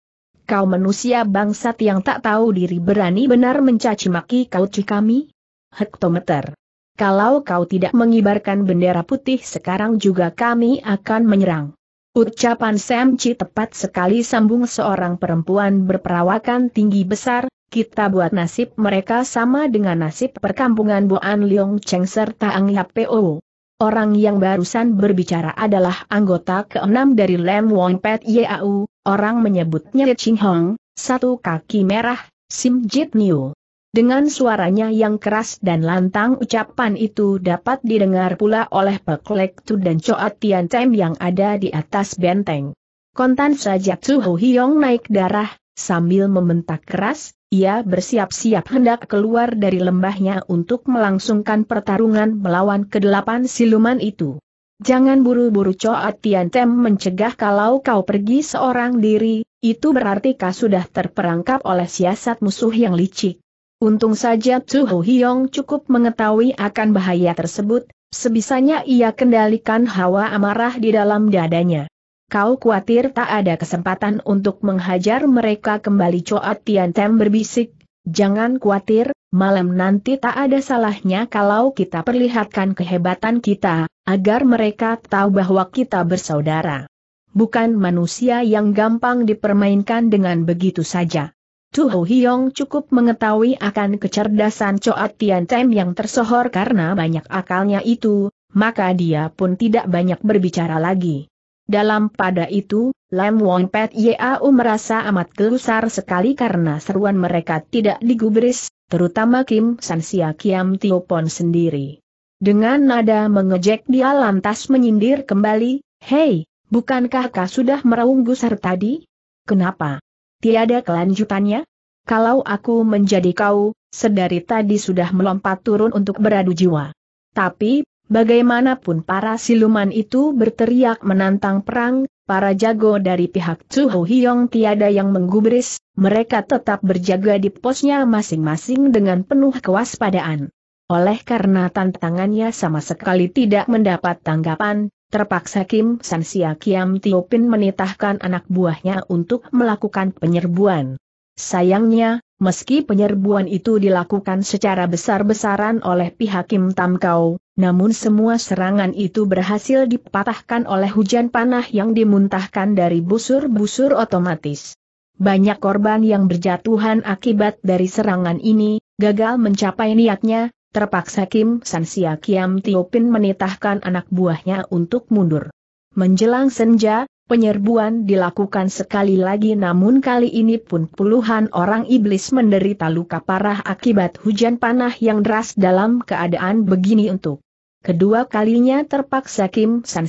kau manusia bangsat yang tak tahu diri berani benar mencaci maki kau kauci kami? Hektometer. Kalau kau tidak mengibarkan bendera putih sekarang juga kami akan menyerang. Ucapan Sam Chi tepat sekali sambung seorang perempuan berperawakan tinggi besar, kita buat nasib mereka sama dengan nasib perkampungan Boan Leong Cheng serta Ang Yap Po. Orang yang barusan berbicara adalah anggota keenam dari Lem Wong Pet Yau, orang menyebutnya Ching Hong, satu kaki merah, Sim Jit Niu. Dengan suaranya yang keras dan lantang ucapan itu dapat didengar pula oleh Pek Lek Tu dan Choa Tian Tem yang ada di atas benteng. Kontan saja Tsu Hiong naik darah, Sambil membentak keras, ia bersiap-siap hendak keluar dari lembahnya untuk melangsungkan pertarungan melawan kedelapan siluman itu. Jangan buru-buru Tian Tiantem mencegah kalau kau pergi seorang diri, itu berarti kau sudah terperangkap oleh siasat musuh yang licik. Untung saja Tsu Hiong cukup mengetahui akan bahaya tersebut, sebisanya ia kendalikan hawa amarah di dalam dadanya kau khawatir tak ada kesempatan untuk menghajar mereka kembali Coat Tem berbisik, jangan khawatir, malam nanti tak ada salahnya kalau kita perlihatkan kehebatan kita, agar mereka tahu bahwa kita bersaudara. Bukan manusia yang gampang dipermainkan dengan begitu saja. Tuho Hiong cukup mengetahui akan kecerdasan Coat Tem yang tersohor karena banyak akalnya itu, maka dia pun tidak banyak berbicara lagi. Dalam pada itu, Lam Wong Pet Yau merasa amat gelusar sekali karena seruan mereka tidak digubris, terutama Kim San Sia Kiam Pon sendiri. Dengan nada mengejek dia lantas menyindir kembali, Hei, bukankah kau sudah meraung gusar tadi? Kenapa? Tiada kelanjutannya? Kalau aku menjadi kau, sedari tadi sudah melompat turun untuk beradu jiwa. Tapi, Bagaimanapun para siluman itu berteriak menantang perang, para jago dari pihak Chu Hyong tiada yang menggubris, mereka tetap berjaga di posnya masing-masing dengan penuh kewaspadaan. Oleh karena tantangannya sama sekali tidak mendapat tanggapan, terpaksa Kim San Sia Kiam Tiopin menitahkan anak buahnya untuk melakukan penyerbuan. Sayangnya, meski penyerbuan itu dilakukan secara besar-besaran oleh pihak Kim Tam Kau, namun semua serangan itu berhasil dipatahkan oleh hujan panah yang dimuntahkan dari busur-busur otomatis. Banyak korban yang berjatuhan akibat dari serangan ini, gagal mencapai niatnya, terpaksa Kim Sansia Kiam Tiopin menitahkan anak buahnya untuk mundur. Menjelang senja, Penyerbuan dilakukan sekali lagi namun kali ini pun puluhan orang iblis menderita luka parah akibat hujan panah yang deras dalam keadaan begini untuk kedua kalinya terpaksa Kim San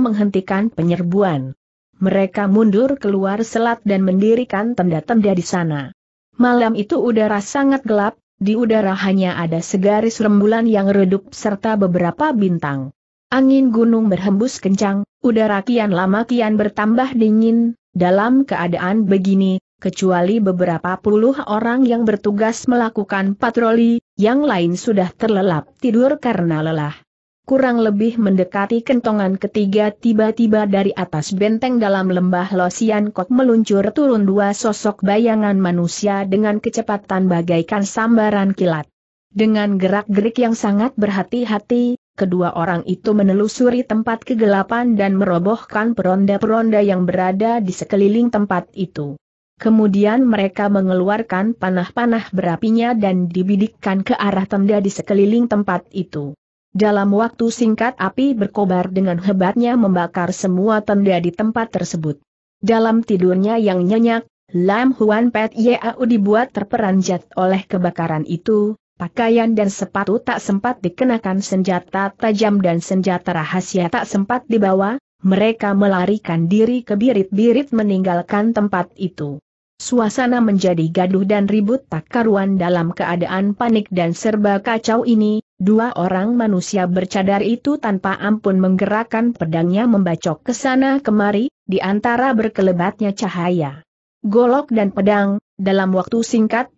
menghentikan penyerbuan. Mereka mundur keluar selat dan mendirikan tenda-tenda di sana. Malam itu udara sangat gelap, di udara hanya ada segaris rembulan yang redup serta beberapa bintang. Angin gunung berhembus kencang, udara kian lama kian bertambah dingin, dalam keadaan begini, kecuali beberapa puluh orang yang bertugas melakukan patroli, yang lain sudah terlelap tidur karena lelah. Kurang lebih mendekati kentongan ketiga tiba-tiba dari atas benteng dalam lembah Losian Kok meluncur turun dua sosok bayangan manusia dengan kecepatan bagaikan sambaran kilat. Dengan gerak-gerik yang sangat berhati-hati, kedua orang itu menelusuri tempat kegelapan dan merobohkan peronda-peronda yang berada di sekeliling tempat itu. Kemudian mereka mengeluarkan panah-panah berapinya dan dibidikkan ke arah tenda di sekeliling tempat itu. Dalam waktu singkat api berkobar dengan hebatnya membakar semua tenda di tempat tersebut. Dalam tidurnya yang nyenyak, Lam Huan Pet Yau dibuat terperanjat oleh kebakaran itu, pakaian dan sepatu tak sempat dikenakan senjata tajam dan senjata rahasia tak sempat dibawa, mereka melarikan diri ke birit-birit meninggalkan tempat itu. Suasana menjadi gaduh dan ribut tak karuan dalam keadaan panik dan serba kacau ini, dua orang manusia bercadar itu tanpa ampun menggerakkan pedangnya membacok ke sana kemari, di antara berkelebatnya cahaya. Golok dan pedang, dalam waktu singkat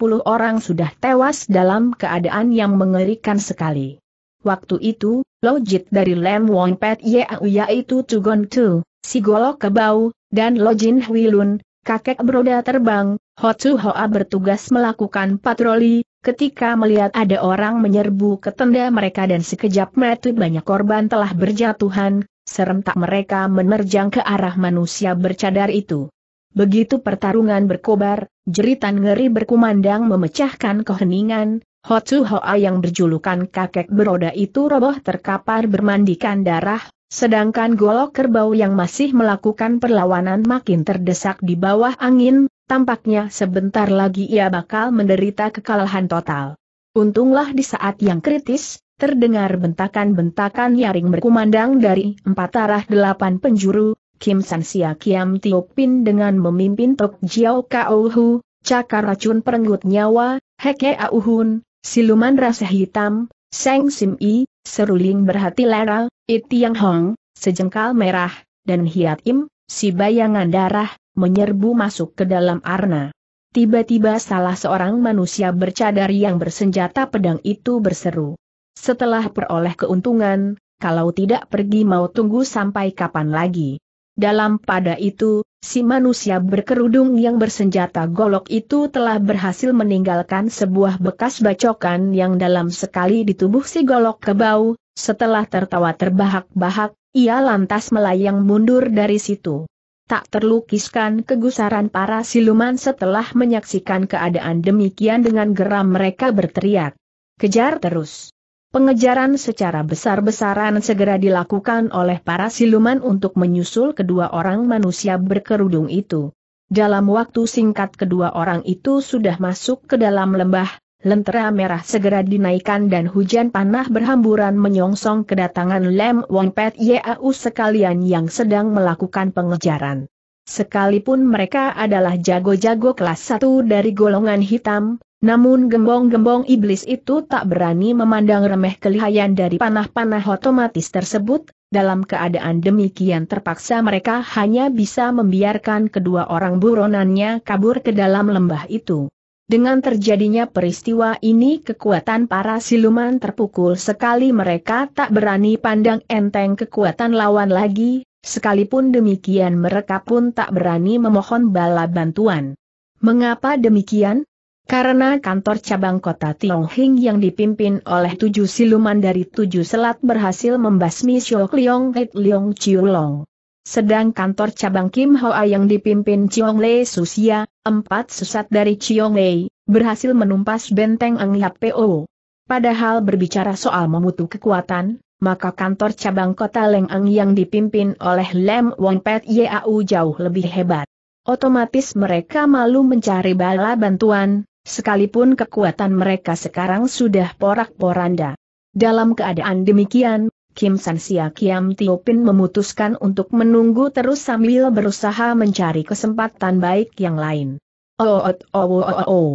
puluh orang sudah tewas dalam keadaan yang mengerikan sekali. Waktu itu, Lojit dari Lem Wong Pet Yau yaitu Tugon Tu, si Golok Kebau, dan Lojin Huilun, kakek beroda terbang, Tu Hoa bertugas melakukan patroli, ketika melihat ada orang menyerbu ke tenda mereka dan sekejap metu banyak korban telah berjatuhan, serentak mereka menerjang ke arah manusia bercadar itu. Begitu pertarungan berkobar, jeritan ngeri berkumandang memecahkan keheningan, Hotsu Hoa yang berjulukan kakek beroda itu roboh terkapar bermandikan darah, sedangkan golok kerbau yang masih melakukan perlawanan makin terdesak di bawah angin, tampaknya sebentar lagi ia bakal menderita kekalahan total. Untunglah di saat yang kritis, terdengar bentakan-bentakan nyaring berkumandang dari empat arah delapan penjuru, Kim San Sia Kiam pin dengan memimpin Tok Jiao Kao Hu, cakar racun perenggut nyawa, Heke Auhun, siluman rasa hitam, Seng Sim I, seruling berhati lara, yang Hong, sejengkal merah, dan Hiat Im, si bayangan darah, menyerbu masuk ke dalam arna. Tiba-tiba salah seorang manusia bercadar yang bersenjata pedang itu berseru. Setelah peroleh keuntungan, kalau tidak pergi mau tunggu sampai kapan lagi. Dalam pada itu, si manusia berkerudung yang bersenjata golok itu telah berhasil meninggalkan sebuah bekas bacokan yang dalam sekali di tubuh si golok kebau, setelah tertawa terbahak-bahak, ia lantas melayang mundur dari situ. Tak terlukiskan kegusaran para siluman setelah menyaksikan keadaan demikian dengan geram mereka berteriak. Kejar terus. Pengejaran secara besar-besaran segera dilakukan oleh para siluman untuk menyusul kedua orang manusia berkerudung itu. Dalam waktu singkat kedua orang itu sudah masuk ke dalam lembah, lentera merah segera dinaikkan dan hujan panah berhamburan menyongsong kedatangan Lem Wong Pet Yau sekalian yang sedang melakukan pengejaran. Sekalipun mereka adalah jago-jago kelas 1 dari golongan hitam, namun gembong-gembong iblis itu tak berani memandang remeh kelihayan dari panah-panah otomatis tersebut, dalam keadaan demikian terpaksa mereka hanya bisa membiarkan kedua orang buronannya kabur ke dalam lembah itu. Dengan terjadinya peristiwa ini kekuatan para siluman terpukul sekali mereka tak berani pandang enteng kekuatan lawan lagi, sekalipun demikian mereka pun tak berani memohon bala bantuan. Mengapa demikian? Karena kantor cabang kota Tiong Hing yang dipimpin oleh tujuh siluman dari tujuh selat berhasil membasmi Siok Liong Ket Liong Chiu Long. Sedang kantor cabang Kim Hoa yang dipimpin Chiong Lei Susia, empat sesat dari Chiong Lei, berhasil menumpas benteng Ang Yap Po. Padahal berbicara soal memutu kekuatan, maka kantor cabang kota Leng Ang yang dipimpin oleh Lem Wong Pet Yau jauh lebih hebat. Otomatis mereka malu mencari bala bantuan, sekalipun kekuatan mereka sekarang sudah porak-poranda. Dalam keadaan demikian, Kim San Sia Kiam Tiopin memutuskan untuk menunggu terus sambil berusaha mencari kesempatan baik yang lain. Oh, oh, oh, oh, oh.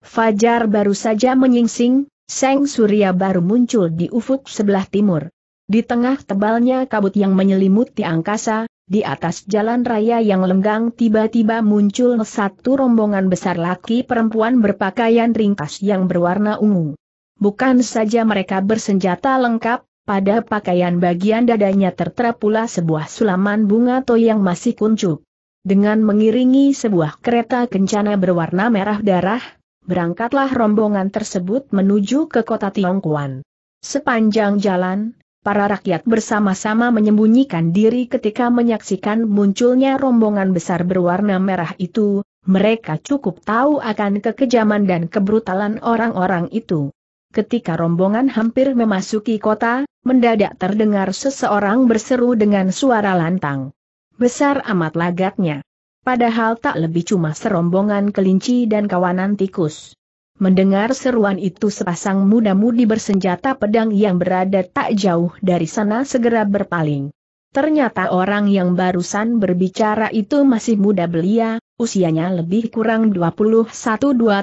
Fajar baru saja menyingsing, Seng Surya baru muncul di ufuk sebelah timur. Di tengah tebalnya kabut yang menyelimuti angkasa, di atas jalan raya yang lenggang tiba-tiba muncul satu rombongan besar laki perempuan berpakaian ringkas yang berwarna ungu. Bukan saja mereka bersenjata lengkap, pada pakaian bagian dadanya tertera pula sebuah sulaman bunga toyang yang masih kuncup. Dengan mengiringi sebuah kereta kencana berwarna merah darah, berangkatlah rombongan tersebut menuju ke kota Tiongkuan. Sepanjang jalan, para rakyat bersama-sama menyembunyikan diri ketika menyaksikan munculnya rombongan besar berwarna merah itu, mereka cukup tahu akan kekejaman dan kebrutalan orang-orang itu. Ketika rombongan hampir memasuki kota, mendadak terdengar seseorang berseru dengan suara lantang. Besar amat lagatnya. Padahal tak lebih cuma serombongan kelinci dan kawanan tikus. Mendengar seruan itu sepasang muda-mudi bersenjata pedang yang berada tak jauh dari sana segera berpaling. Ternyata orang yang barusan berbicara itu masih muda belia, usianya lebih kurang 21-2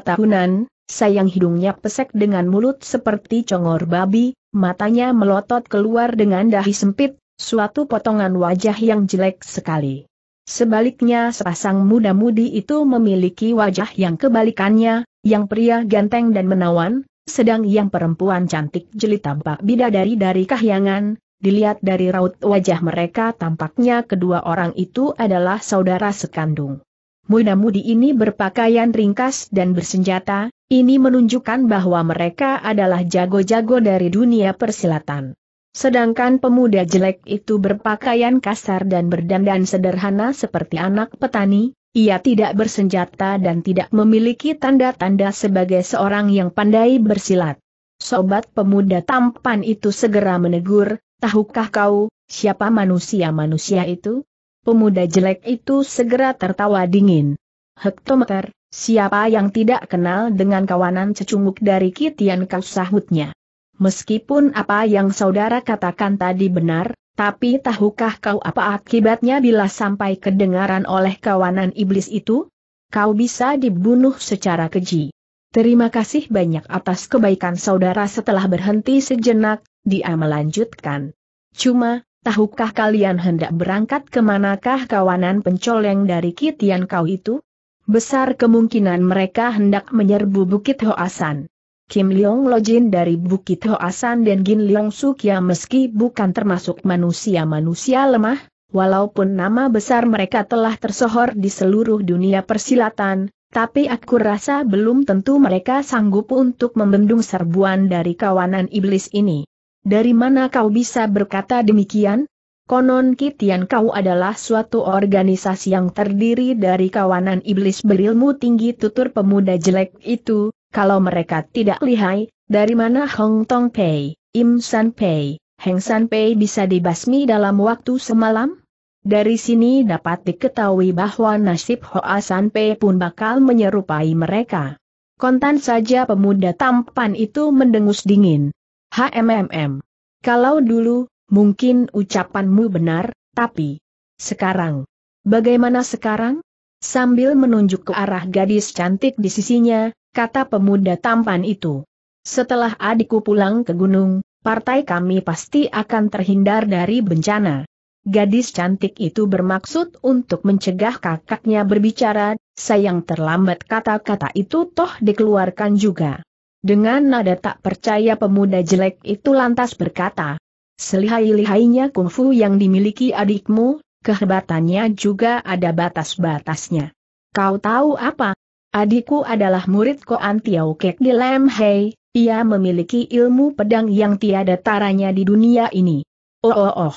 tahunan, sayang hidungnya pesek dengan mulut seperti congor babi, matanya melotot keluar dengan dahi sempit, suatu potongan wajah yang jelek sekali. Sebaliknya sepasang muda-mudi itu memiliki wajah yang kebalikannya, yang pria ganteng dan menawan, sedang yang perempuan cantik jeli tampak bidadari dari kahyangan, dilihat dari raut wajah mereka tampaknya kedua orang itu adalah saudara sekandung. Muda-mudi ini berpakaian ringkas dan bersenjata, ini menunjukkan bahwa mereka adalah jago-jago dari dunia persilatan. Sedangkan pemuda jelek itu berpakaian kasar dan berdandan sederhana seperti anak petani, ia tidak bersenjata dan tidak memiliki tanda-tanda sebagai seorang yang pandai bersilat. Sobat pemuda tampan itu segera menegur, tahukah kau, siapa manusia-manusia itu? Pemuda jelek itu segera tertawa dingin. Hektometer, siapa yang tidak kenal dengan kawanan cecunguk dari Kitian kau sahutnya. Meskipun apa yang saudara katakan tadi benar, tapi tahukah kau apa akibatnya bila sampai kedengaran oleh kawanan iblis itu? Kau bisa dibunuh secara keji. Terima kasih banyak atas kebaikan saudara setelah berhenti sejenak, dia melanjutkan. Cuma, tahukah kalian hendak berangkat kemanakah kawanan pencoleng dari Kitian kau itu? Besar kemungkinan mereka hendak menyerbu Bukit Hoasan. Kim Leong Lojin dari Bukit Hoasan dan Gin Leong Sukia ya, meski bukan termasuk manusia-manusia lemah, walaupun nama besar mereka telah tersohor di seluruh dunia persilatan, tapi aku rasa belum tentu mereka sanggup untuk membendung serbuan dari kawanan iblis ini. Dari mana kau bisa berkata demikian? Konon Kitian kau adalah suatu organisasi yang terdiri dari kawanan iblis berilmu tinggi tutur pemuda jelek itu, kalau mereka tidak lihai, dari mana Hong Tong Pei, Im San Pei, Heng San Pei bisa dibasmi dalam waktu semalam? Dari sini dapat diketahui bahwa nasib Hoa San Pei pun bakal menyerupai mereka. Kontan saja pemuda tampan itu mendengus dingin. HMMM. Kalau dulu, mungkin ucapanmu benar, tapi... Sekarang. Bagaimana sekarang? Sambil menunjuk ke arah gadis cantik di sisinya, kata pemuda tampan itu. Setelah adikku pulang ke gunung, partai kami pasti akan terhindar dari bencana. Gadis cantik itu bermaksud untuk mencegah kakaknya berbicara, sayang terlambat kata-kata itu toh dikeluarkan juga. Dengan nada tak percaya pemuda jelek itu lantas berkata, Selihai-lihainya kungfu yang dimiliki adikmu, kehebatannya juga ada batas-batasnya. Kau tahu apa, adikku adalah murid Koan Tiao Kek di Lam Hei, ia memiliki ilmu pedang yang tiada taranya di dunia ini. Oh oh oh.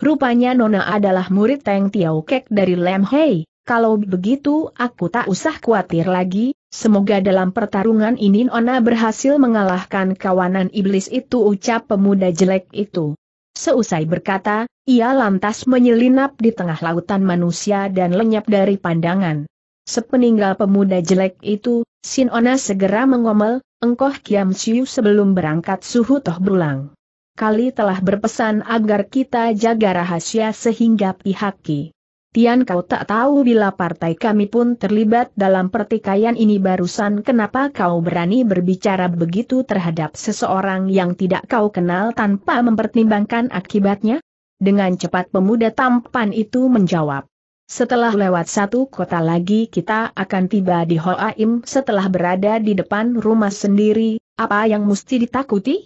Rupanya Nona adalah murid Teng Tiao Kek dari Lam Hei, kalau begitu aku tak usah khawatir lagi, semoga dalam pertarungan ini Nona berhasil mengalahkan kawanan iblis itu ucap pemuda jelek itu. Seusai berkata, ia lantas menyelinap di tengah lautan manusia dan lenyap dari pandangan. Sepeninggal pemuda jelek itu, Ona segera mengomel, engkoh Kiam Siu sebelum berangkat suhu toh berulang. Kali telah berpesan agar kita jaga rahasia sehingga pihak Ki. Tian kau tak tahu bila partai kami pun terlibat dalam pertikaian ini barusan kenapa kau berani berbicara begitu terhadap seseorang yang tidak kau kenal tanpa mempertimbangkan akibatnya? Dengan cepat pemuda tampan itu menjawab. Setelah lewat satu kota lagi kita akan tiba di Hoaim setelah berada di depan rumah sendiri, apa yang mesti ditakuti?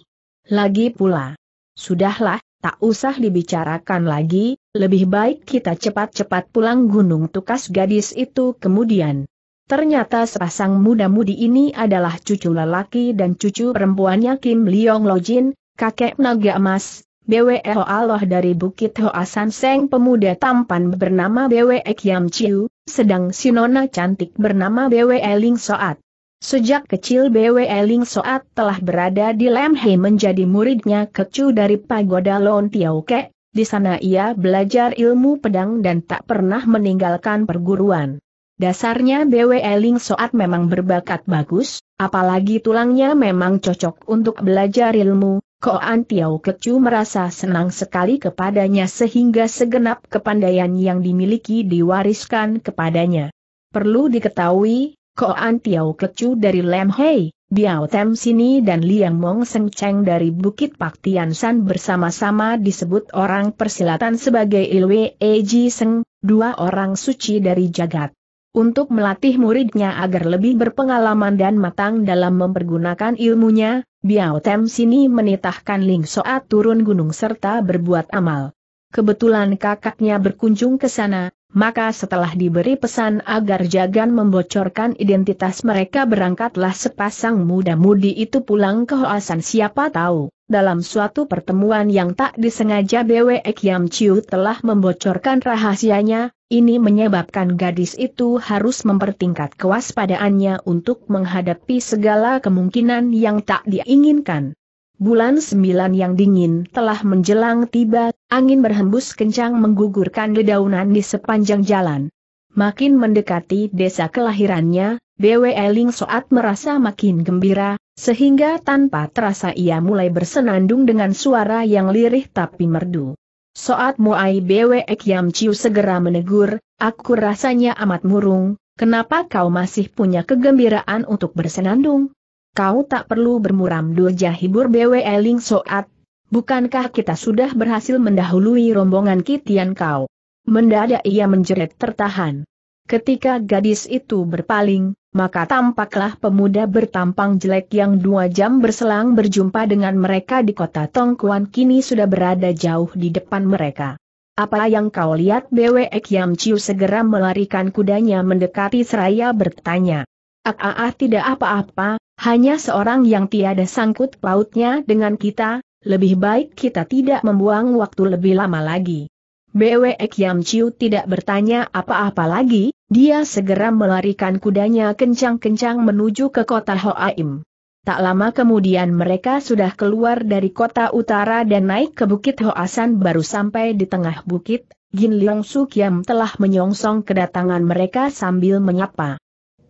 Lagi pula. Sudahlah, tak usah dibicarakan lagi, lebih baik kita cepat-cepat pulang gunung tukas gadis itu kemudian. Ternyata sepasang muda-mudi ini adalah cucu lelaki dan cucu perempuannya Kim Leong Lojin, kakek naga emas, BWE Allah dari Bukit Hoasan Seng pemuda tampan bernama BWE Kiam Chiu, sedang Sinona cantik bernama BWE Ling Soat. Sejak kecil BWE Ling Soat telah berada di Lemhe menjadi muridnya kecu dari Pagoda Lon Tiau Ke, di sana ia belajar ilmu pedang dan tak pernah meninggalkan perguruan. Dasarnya BWE Ling Soat memang berbakat bagus, apalagi tulangnya memang cocok untuk belajar ilmu, Koan Tiau Kecu merasa senang sekali kepadanya sehingga segenap kepandaian yang dimiliki diwariskan kepadanya. Perlu diketahui, Koan Tiau Kecu dari Lem Hei, Biao Tem Sini dan Liang Mong Seng Cheng dari Bukit Tian San bersama-sama disebut orang persilatan sebagai Ilwe Eji Seng, dua orang suci dari jagat untuk melatih muridnya agar lebih berpengalaman dan matang dalam mempergunakan ilmunya, Biao Tem sini menitahkan Ling Soat turun gunung serta berbuat amal. Kebetulan kakaknya berkunjung ke sana, maka setelah diberi pesan agar Jagan membocorkan identitas mereka berangkatlah sepasang muda-mudi itu pulang ke Hoasan siapa tahu. Dalam suatu pertemuan yang tak disengaja Bwe Yam Chiu telah membocorkan rahasianya, ini menyebabkan gadis itu harus mempertingkat kewaspadaannya untuk menghadapi segala kemungkinan yang tak diinginkan. Bulan sembilan yang dingin telah menjelang tiba, angin berhembus kencang menggugurkan dedaunan di sepanjang jalan. Makin mendekati desa kelahirannya, Bwe Ling Soat merasa makin gembira, sehingga tanpa terasa ia mulai bersenandung dengan suara yang lirih tapi merdu. Soat Muai Bwe Ek Yam Chiu segera menegur, aku rasanya amat murung, kenapa kau masih punya kegembiraan untuk bersenandung? Kau tak perlu bermuram dua hibur Bwe Ling Soat. Bukankah kita sudah berhasil mendahului rombongan Kitian kau? Mendadak ia menjerit tertahan. Ketika gadis itu berpaling, maka tampaklah pemuda bertampang jelek yang dua jam berselang berjumpa dengan mereka di kota Tongkuan kini sudah berada jauh di depan mereka. Apa yang kau lihat Bwe Kiam Chiu segera melarikan kudanya mendekati seraya bertanya. Ah, ah, ah tidak apa-apa, hanya seorang yang tiada sangkut pautnya dengan kita, lebih baik kita tidak membuang waktu lebih lama lagi. Bwe Yam Chiu tidak bertanya apa-apa lagi, dia segera melarikan kudanya kencang-kencang menuju ke kota Hoaim. Tak lama kemudian mereka sudah keluar dari kota utara dan naik ke Bukit Hoasan baru sampai di tengah bukit, Jin Leong Kiam telah menyongsong kedatangan mereka sambil menyapa.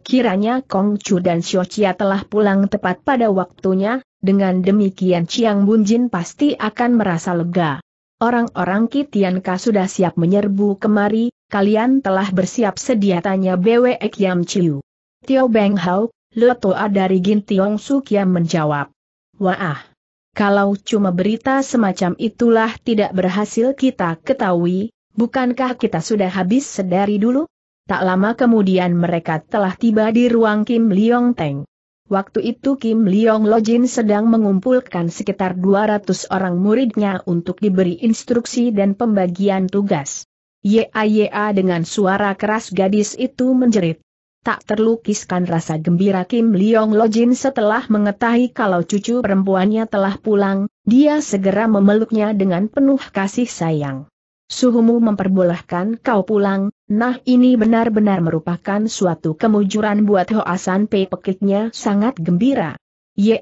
Kiranya Kong Chu dan Xiao Chia telah pulang tepat pada waktunya, dengan demikian Chiang Bun Jin pasti akan merasa lega. Orang-orang Kitianka sudah siap menyerbu kemari, kalian telah bersiap sedia tanya Bwe Kiam Chiu. Tio Beng Hau, Letoa dari Gintiong Sukia menjawab. Wah, kalau cuma berita semacam itulah tidak berhasil kita ketahui, bukankah kita sudah habis sedari dulu? Tak lama kemudian mereka telah tiba di ruang Kim Leong Teng. Waktu itu Kim Leong Lojin sedang mengumpulkan sekitar 200 orang muridnya untuk diberi instruksi dan pembagian tugas. Ye-ya dengan suara keras gadis itu menjerit. Tak terlukiskan rasa gembira Kim Leong Lojin setelah mengetahui kalau cucu perempuannya telah pulang, dia segera memeluknya dengan penuh kasih sayang suhumu memperbolehkan kau pulang, nah ini benar-benar merupakan suatu kemujuran buat Hoasan Pe Pekiknya sangat gembira. Ya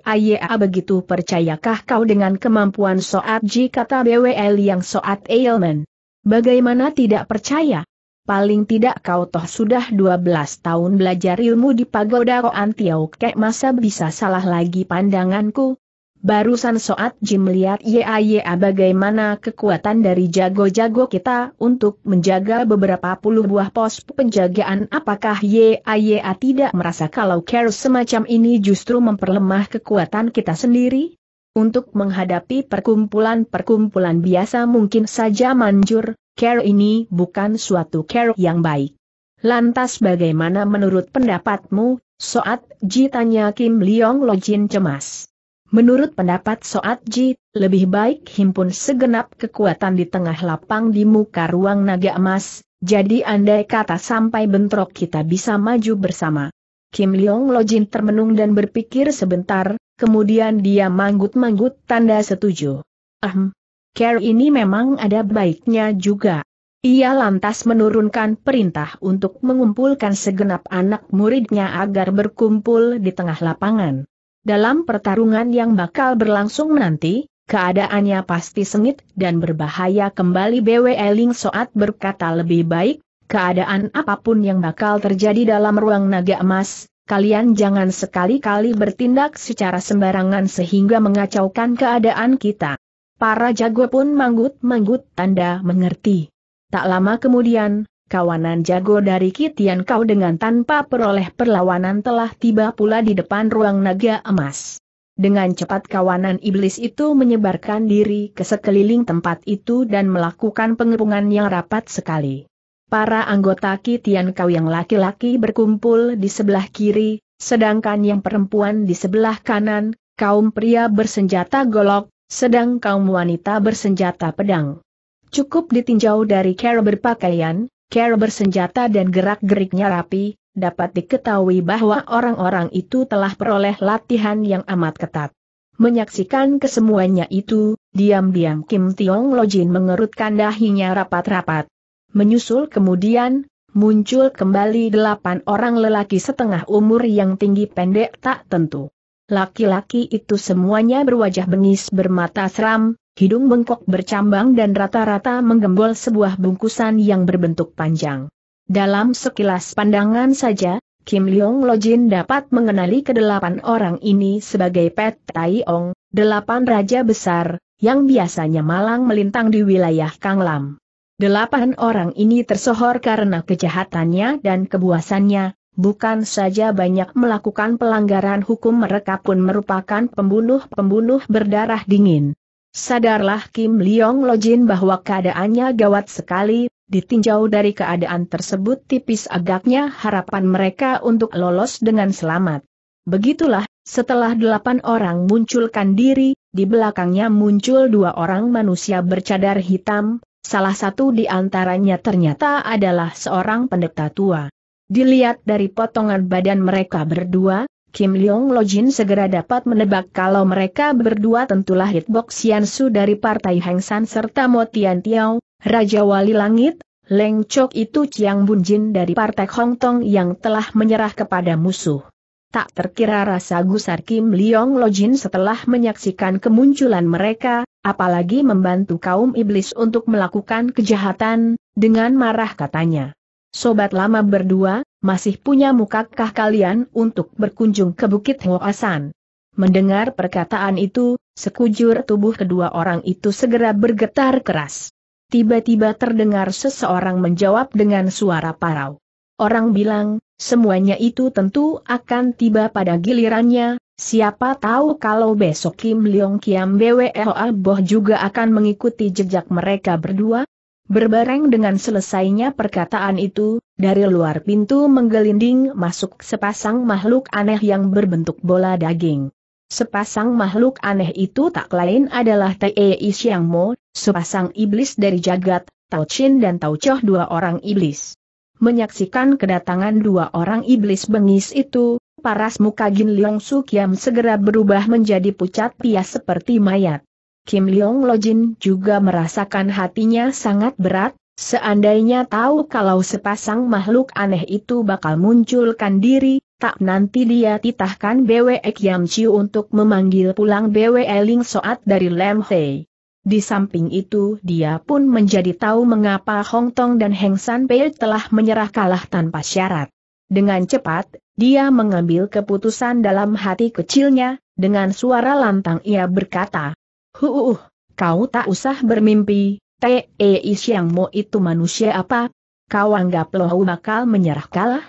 begitu percayakah kau dengan kemampuan Soat Ji kata BWL yang Soat Ailman? Bagaimana tidak percaya? Paling tidak kau toh sudah 12 tahun belajar ilmu di pagoda Roan Tiau Kek masa bisa salah lagi pandanganku, Barusan Soat Jim melihat YAYA ah, ah, bagaimana kekuatan dari jago-jago kita untuk menjaga beberapa puluh buah pos penjagaan apakah YAYA ah, tidak merasa kalau care semacam ini justru memperlemah kekuatan kita sendiri? Untuk menghadapi perkumpulan-perkumpulan biasa mungkin saja manjur, care ini bukan suatu care yang baik. Lantas bagaimana menurut pendapatmu, Soat Ji tanya Kim Leong Lojin cemas. Menurut pendapat Soat Ji, lebih baik himpun segenap kekuatan di tengah lapang di muka ruang naga emas, jadi andai kata sampai bentrok kita bisa maju bersama. Kim Leong Lojin termenung dan berpikir sebentar, kemudian dia manggut-manggut tanda setuju. Ahem. Care ini memang ada baiknya juga. Ia lantas menurunkan perintah untuk mengumpulkan segenap anak muridnya agar berkumpul di tengah lapangan. Dalam pertarungan yang bakal berlangsung nanti, keadaannya pasti sengit dan berbahaya kembali BW Eling Soat berkata lebih baik, keadaan apapun yang bakal terjadi dalam ruang naga emas, kalian jangan sekali-kali bertindak secara sembarangan sehingga mengacaukan keadaan kita. Para jago pun manggut-manggut tanda mengerti. Tak lama kemudian, kawanan jago dari Kitian Kau dengan tanpa peroleh perlawanan telah tiba pula di depan ruang naga emas. Dengan cepat kawanan iblis itu menyebarkan diri ke sekeliling tempat itu dan melakukan pengepungan yang rapat sekali. Para anggota Kitian Kau yang laki-laki berkumpul di sebelah kiri, sedangkan yang perempuan di sebelah kanan, kaum pria bersenjata golok, sedang kaum wanita bersenjata pedang. Cukup ditinjau dari cara berpakaian, Cara bersenjata dan gerak-geriknya rapi, dapat diketahui bahwa orang-orang itu telah peroleh latihan yang amat ketat. Menyaksikan kesemuanya itu, diam-diam Kim Tiong Lojin mengerutkan dahinya rapat-rapat. Menyusul kemudian, muncul kembali delapan orang lelaki setengah umur yang tinggi pendek tak tentu. Laki-laki itu semuanya berwajah bengis bermata seram, hidung bengkok bercambang dan rata-rata menggembol sebuah bungkusan yang berbentuk panjang. Dalam sekilas pandangan saja, Kim Leong Lojin dapat mengenali kedelapan orang ini sebagai Pet Tai Ong, delapan raja besar, yang biasanya malang melintang di wilayah Kang Lam. Delapan orang ini tersohor karena kejahatannya dan kebuasannya, bukan saja banyak melakukan pelanggaran hukum mereka pun merupakan pembunuh-pembunuh berdarah dingin. Sadarlah Kim Leong Lojin bahwa keadaannya gawat sekali, ditinjau dari keadaan tersebut tipis agaknya harapan mereka untuk lolos dengan selamat. Begitulah, setelah delapan orang munculkan diri, di belakangnya muncul dua orang manusia bercadar hitam, salah satu di antaranya ternyata adalah seorang pendeta tua. Dilihat dari potongan badan mereka berdua, Kim Leong Lojin segera dapat menebak kalau mereka berdua tentulah hitbox Yan Su dari Partai Heng San serta Mo Tian Tiao, Raja Wali Langit, Leng Chok itu Chiang Bun Jin dari Partai Hong Tong yang telah menyerah kepada musuh. Tak terkira rasa gusar Kim Leong Lojin setelah menyaksikan kemunculan mereka, apalagi membantu kaum iblis untuk melakukan kejahatan, dengan marah katanya. Sobat lama berdua, masih punya mukakah kalian untuk berkunjung ke Bukit Hoasan? Mendengar perkataan itu, sekujur tubuh kedua orang itu segera bergetar keras. Tiba-tiba terdengar seseorang menjawab dengan suara parau. Orang bilang, semuanya itu tentu akan tiba pada gilirannya, siapa tahu kalau besok Kim Leong Kiam Bwe Hoa Boh juga akan mengikuti jejak mereka berdua? Berbareng dengan selesainya perkataan itu, dari luar pintu menggelinding masuk sepasang makhluk aneh yang berbentuk bola daging. Sepasang makhluk aneh itu tak lain adalah Tei e Xiang Mo, sepasang iblis dari jagat, Tao Chin dan Tao Choh dua orang iblis. Menyaksikan kedatangan dua orang iblis bengis itu, paras muka Jin Leong Su Kiam segera berubah menjadi pucat pias seperti mayat. Kim Leong Jin juga merasakan hatinya sangat berat, Seandainya tahu kalau sepasang makhluk aneh itu bakal munculkan diri, tak nanti dia titahkan Bwe Kiam Chiu untuk memanggil pulang Bwe Ling Soat dari Lam Hei. Di samping itu dia pun menjadi tahu mengapa Hong Tong dan Heng San Pei telah menyerah kalah tanpa syarat. Dengan cepat, dia mengambil keputusan dalam hati kecilnya, dengan suara lantang ia berkata, Huuuh, kau tak usah bermimpi, Tei eh, Xiangmo itu manusia apa? Kau anggap Lohau bakal menyerah kalah?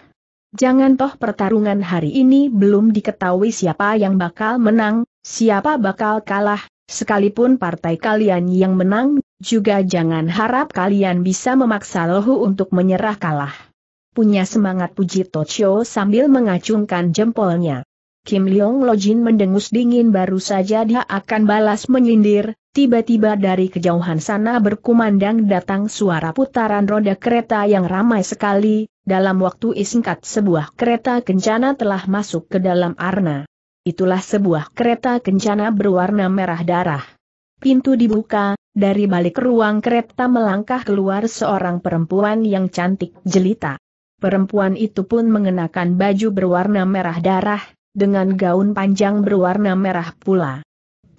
Jangan toh pertarungan hari ini belum diketahui siapa yang bakal menang, siapa bakal kalah, sekalipun partai kalian yang menang, juga jangan harap kalian bisa memaksa loh untuk menyerah kalah. Punya semangat puji Tocho sambil mengacungkan jempolnya. Kim Leong Lojin mendengus dingin baru saja dia akan balas menyindir, Tiba-tiba dari kejauhan sana berkumandang datang suara putaran roda kereta yang ramai sekali, dalam waktu singkat sebuah kereta kencana telah masuk ke dalam arna. Itulah sebuah kereta kencana berwarna merah darah. Pintu dibuka, dari balik ruang kereta melangkah keluar seorang perempuan yang cantik jelita. Perempuan itu pun mengenakan baju berwarna merah darah, dengan gaun panjang berwarna merah pula.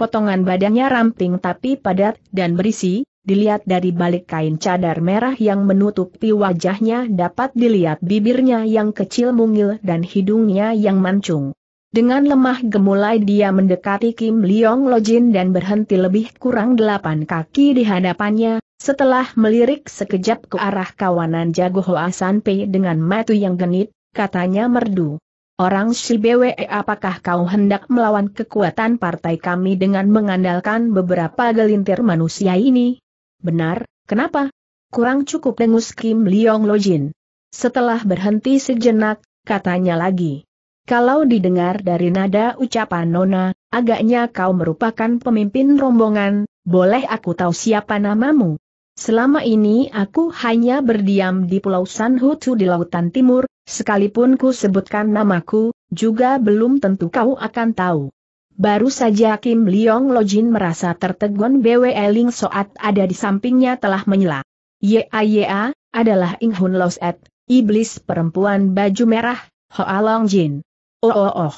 Potongan badannya ramping tapi padat dan berisi, dilihat dari balik kain cadar merah yang menutupi wajahnya dapat dilihat bibirnya yang kecil mungil dan hidungnya yang mancung. Dengan lemah gemulai dia mendekati Kim Leong Lojin dan berhenti lebih kurang delapan kaki di hadapannya, setelah melirik sekejap ke arah kawanan jago Hoa Sanpei dengan matu yang genit, katanya merdu. Orang si BWE, apakah kau hendak melawan kekuatan partai kami dengan mengandalkan beberapa gelintir manusia ini? Benar, kenapa? Kurang cukup dengus Kim Leong Lojin. Setelah berhenti sejenak, katanya lagi. Kalau didengar dari nada ucapan Nona, agaknya kau merupakan pemimpin rombongan, boleh aku tahu siapa namamu? Selama ini aku hanya berdiam di Pulau San Hutu di Lautan Timur, sekalipun ku sebutkan namaku, juga belum tentu kau akan tahu. Baru saja Kim Leong Lojin merasa tertegun BW Ling Soat ada di sampingnya telah menyela. YAYA, adalah Ing Hun Los iblis perempuan baju merah, Hoa Long Jin. Oh oh oh.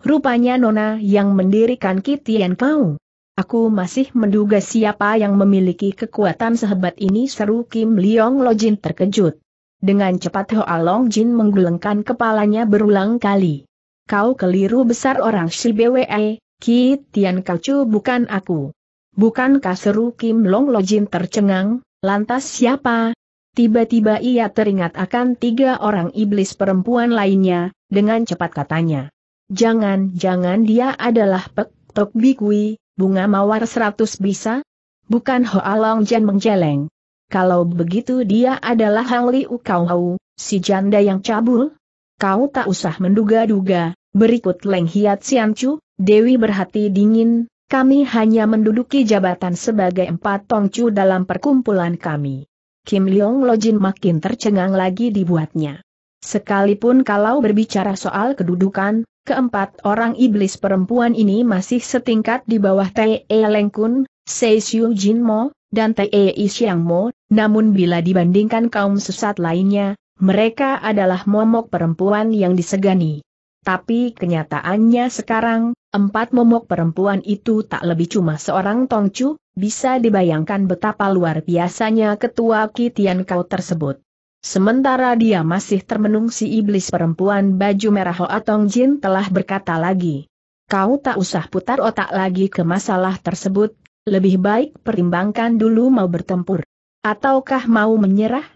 Rupanya Nona yang mendirikan Kitian Kau. Aku masih menduga siapa yang memiliki kekuatan sehebat ini seru Kim Leong Jin terkejut. Dengan cepat Hoa Long Jin menggelengkan kepalanya berulang kali. Kau keliru besar orang si BWE, eh, Ki Tian Kacu bukan aku. Bukankah seru Kim Long Jin tercengang, lantas siapa? Tiba-tiba ia teringat akan tiga orang iblis perempuan lainnya, dengan cepat katanya. Jangan-jangan dia adalah Pek Tok Bikui, bunga mawar seratus bisa? Bukan Hoa Long Jan menjeleng. Kalau begitu dia adalah Hang Liu Kau Hau, si janda yang cabul? Kau tak usah menduga-duga, berikut Leng Hiat Siancu, Dewi berhati dingin, kami hanya menduduki jabatan sebagai empat tongcu dalam perkumpulan kami. Kim Leong Lojin makin tercengang lagi dibuatnya. Sekalipun kalau berbicara soal kedudukan, keempat orang iblis perempuan ini masih setingkat di bawah Te E Lengkun, Sei Xiu Jin Mo, dan Te E Xiang Mo, namun bila dibandingkan kaum sesat lainnya, mereka adalah momok perempuan yang disegani. Tapi kenyataannya sekarang, empat momok perempuan itu tak lebih cuma seorang Tongcu, bisa dibayangkan betapa luar biasanya ketua Kitian Kau tersebut. Sementara dia masih termenung si iblis perempuan baju merah Hoa Jin telah berkata lagi. Kau tak usah putar otak lagi ke masalah tersebut, lebih baik pertimbangkan dulu mau bertempur. Ataukah mau menyerah?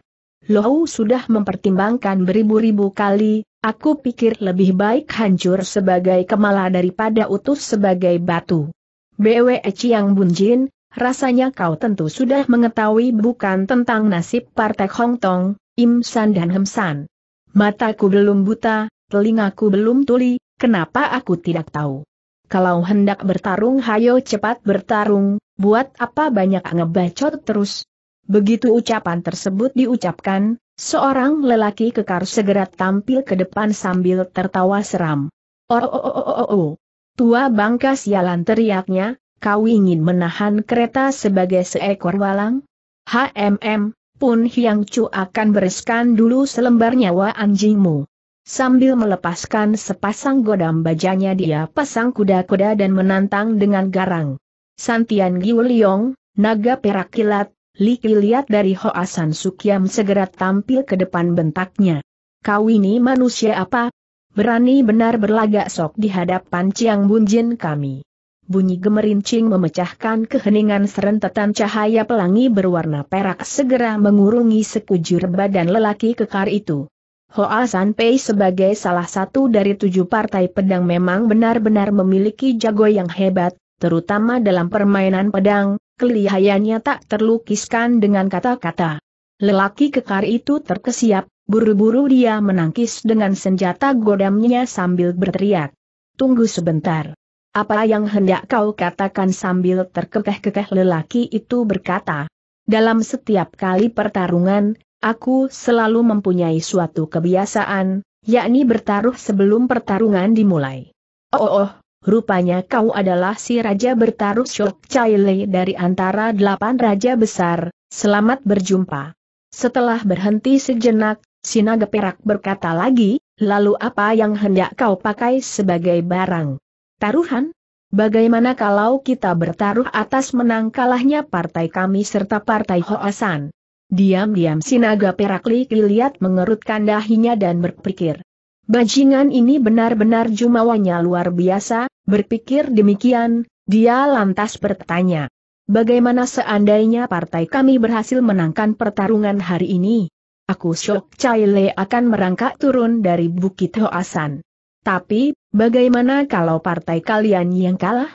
Lohu sudah mempertimbangkan beribu-ribu kali, aku pikir lebih baik hancur sebagai kemala daripada utuh sebagai batu. BW Chiang Bunjin, rasanya kau tentu sudah mengetahui bukan tentang nasib Partai Hong Tong, Imsan dan Hemsan. Mataku belum buta, telingaku belum tuli, kenapa aku tidak tahu? Kalau hendak bertarung hayo cepat bertarung, buat apa banyak ngebacot terus? Begitu ucapan tersebut diucapkan, seorang lelaki kekar segera tampil ke depan sambil tertawa seram. Oh, oh, oh, oh, oh, oh. Tua bangka sialan teriaknya, kau ingin menahan kereta sebagai seekor walang? HMM, pun Hiang Chu akan bereskan dulu selembar nyawa anjingmu. Sambil melepaskan sepasang godam bajanya dia pasang kuda-kuda dan menantang dengan garang. Santian Giu Liong, naga perak kilat, Li Kiliat dari Hoasan Sukiam segera tampil ke depan bentaknya. Kau ini manusia apa? Berani benar berlagak sok di hadapan Ciang Bunjin kami bunyi gemerincing memecahkan keheningan serentetan cahaya pelangi berwarna perak segera mengurungi sekujur badan lelaki kekar itu. Hoa Sanpei sebagai salah satu dari tujuh partai pedang memang benar-benar memiliki jago yang hebat, terutama dalam permainan pedang, kelihayannya tak terlukiskan dengan kata-kata. Lelaki kekar itu terkesiap, buru-buru dia menangkis dengan senjata godamnya sambil berteriak. Tunggu sebentar. Apa yang hendak kau katakan sambil terkekeh-kekeh lelaki itu berkata. Dalam setiap kali pertarungan, aku selalu mempunyai suatu kebiasaan, yakni bertaruh sebelum pertarungan dimulai. Oh, oh, oh rupanya kau adalah si Raja bertaruh Shok Chaile dari antara delapan raja besar, selamat berjumpa. Setelah berhenti sejenak, si naga Perak berkata lagi, lalu apa yang hendak kau pakai sebagai barang? Taruhan? Bagaimana kalau kita bertaruh atas menang kalahnya partai kami serta partai Hoasan? Diam-diam Sinaga perakli kiliat mengerutkan dahinya dan berpikir. Bajingan ini benar-benar jumawanya luar biasa, berpikir demikian, dia lantas bertanya. Bagaimana seandainya partai kami berhasil menangkan pertarungan hari ini? Aku syok Le akan merangkak turun dari Bukit Hoasan. Tapi, Bagaimana kalau partai kalian yang kalah?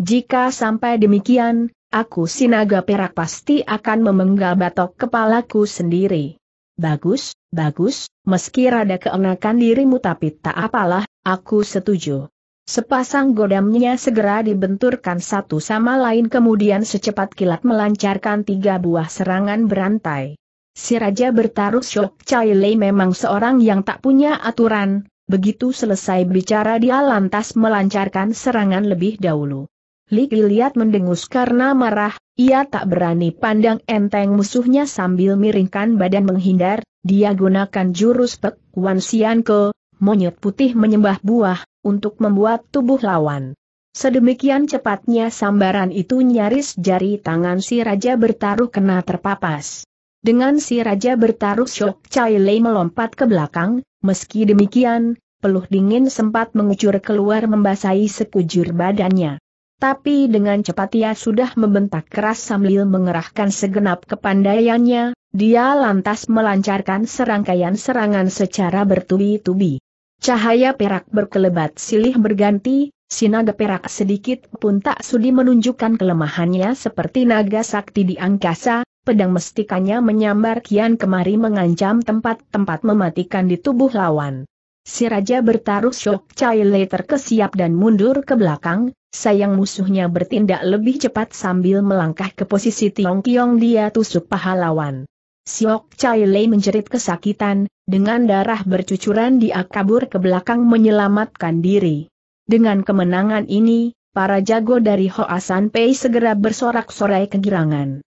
Jika sampai demikian, aku sinaga perak pasti akan memenggal batok kepalaku sendiri. Bagus, bagus, meski rada keenakan dirimu tapi tak apalah, aku setuju. Sepasang godamnya segera dibenturkan satu sama lain kemudian secepat kilat melancarkan tiga buah serangan berantai. Si Raja bertaruh Syok Chai Lei memang seorang yang tak punya aturan, Begitu selesai bicara dia lantas melancarkan serangan lebih dahulu. Li Giliat mendengus karena marah, ia tak berani pandang enteng musuhnya sambil miringkan badan menghindar, dia gunakan jurus Pek Wan Sian Ke, monyet putih menyembah buah, untuk membuat tubuh lawan. Sedemikian cepatnya sambaran itu nyaris jari tangan si raja bertaruh kena terpapas. Dengan si raja bertaruh Syok Chai Lei melompat ke belakang, Meski demikian, peluh dingin sempat mengucur keluar membasahi sekujur badannya. Tapi dengan cepat ia sudah membentak keras sambil mengerahkan segenap kepandaiannya, dia lantas melancarkan serangkaian serangan secara bertubi-tubi. Cahaya perak berkelebat silih berganti, sinaga perak sedikit pun tak sudi menunjukkan kelemahannya seperti naga sakti di angkasa, pedang mestikanya menyambar kian kemari mengancam tempat-tempat mematikan di tubuh lawan. Si raja bertaruh Chai Le terkesiap dan mundur ke belakang, sayang musuhnya bertindak lebih cepat sambil melangkah ke posisi Tiong Kiong dia tusuk paha lawan. Siok Lei menjerit kesakitan, dengan darah bercucuran dia kabur ke belakang menyelamatkan diri. Dengan kemenangan ini, para jago dari Hoasan Pei segera bersorak-sorai kegirangan.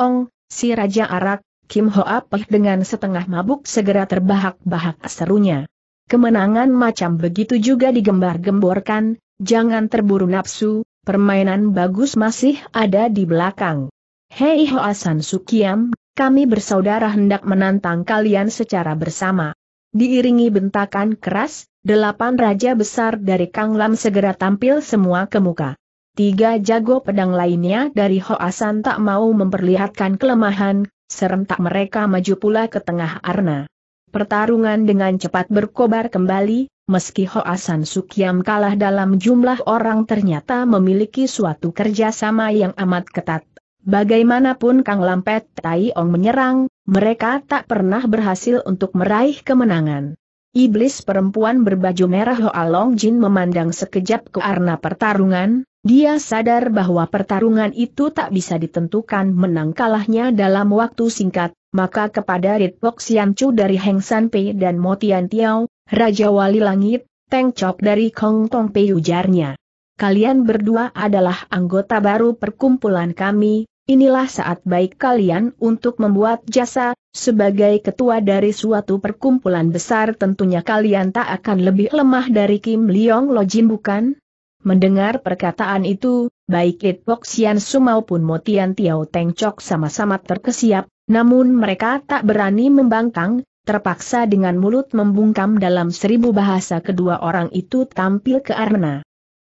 Ong, si Raja Arak, Kim Ho Apeh dengan setengah mabuk segera terbahak-bahak serunya. Kemenangan macam begitu juga digembar-gemborkan, jangan terburu nafsu, permainan bagus masih ada di belakang. Hei Hoasan Sukiam, kami bersaudara hendak menantang kalian secara bersama. Diiringi bentakan keras, delapan raja besar dari Kang Lam segera tampil semua ke muka. Tiga jago pedang lainnya dari Hoasan tak mau memperlihatkan kelemahan, serentak mereka maju pula ke tengah Arna. Pertarungan dengan cepat berkobar kembali, meski Hoasan Sukiam kalah dalam jumlah orang ternyata memiliki suatu kerjasama yang amat ketat. Bagaimanapun Kang Lampet Tai Ong menyerang, mereka tak pernah berhasil untuk meraih kemenangan. Iblis perempuan berbaju merah Hoa Long Jin memandang sekejap ke arna pertarungan, dia sadar bahwa pertarungan itu tak bisa ditentukan menang kalahnya dalam waktu singkat, maka kepada Ritpok Chu dari Heng San Pei dan Motian Tiao, Raja Wali Langit, Teng Chok dari Kong Tong Pei ujarnya. Kalian berdua adalah anggota baru perkumpulan kami, inilah saat baik kalian untuk membuat jasa, sebagai ketua dari suatu perkumpulan besar tentunya kalian tak akan lebih lemah dari Kim Leong Lojin bukan? Mendengar perkataan itu, baik It Pok Sian Su maupun Motian Tiao Teng Chok sama-sama terkesiap, namun mereka tak berani membangkang, terpaksa dengan mulut membungkam dalam seribu bahasa kedua orang itu tampil ke arena.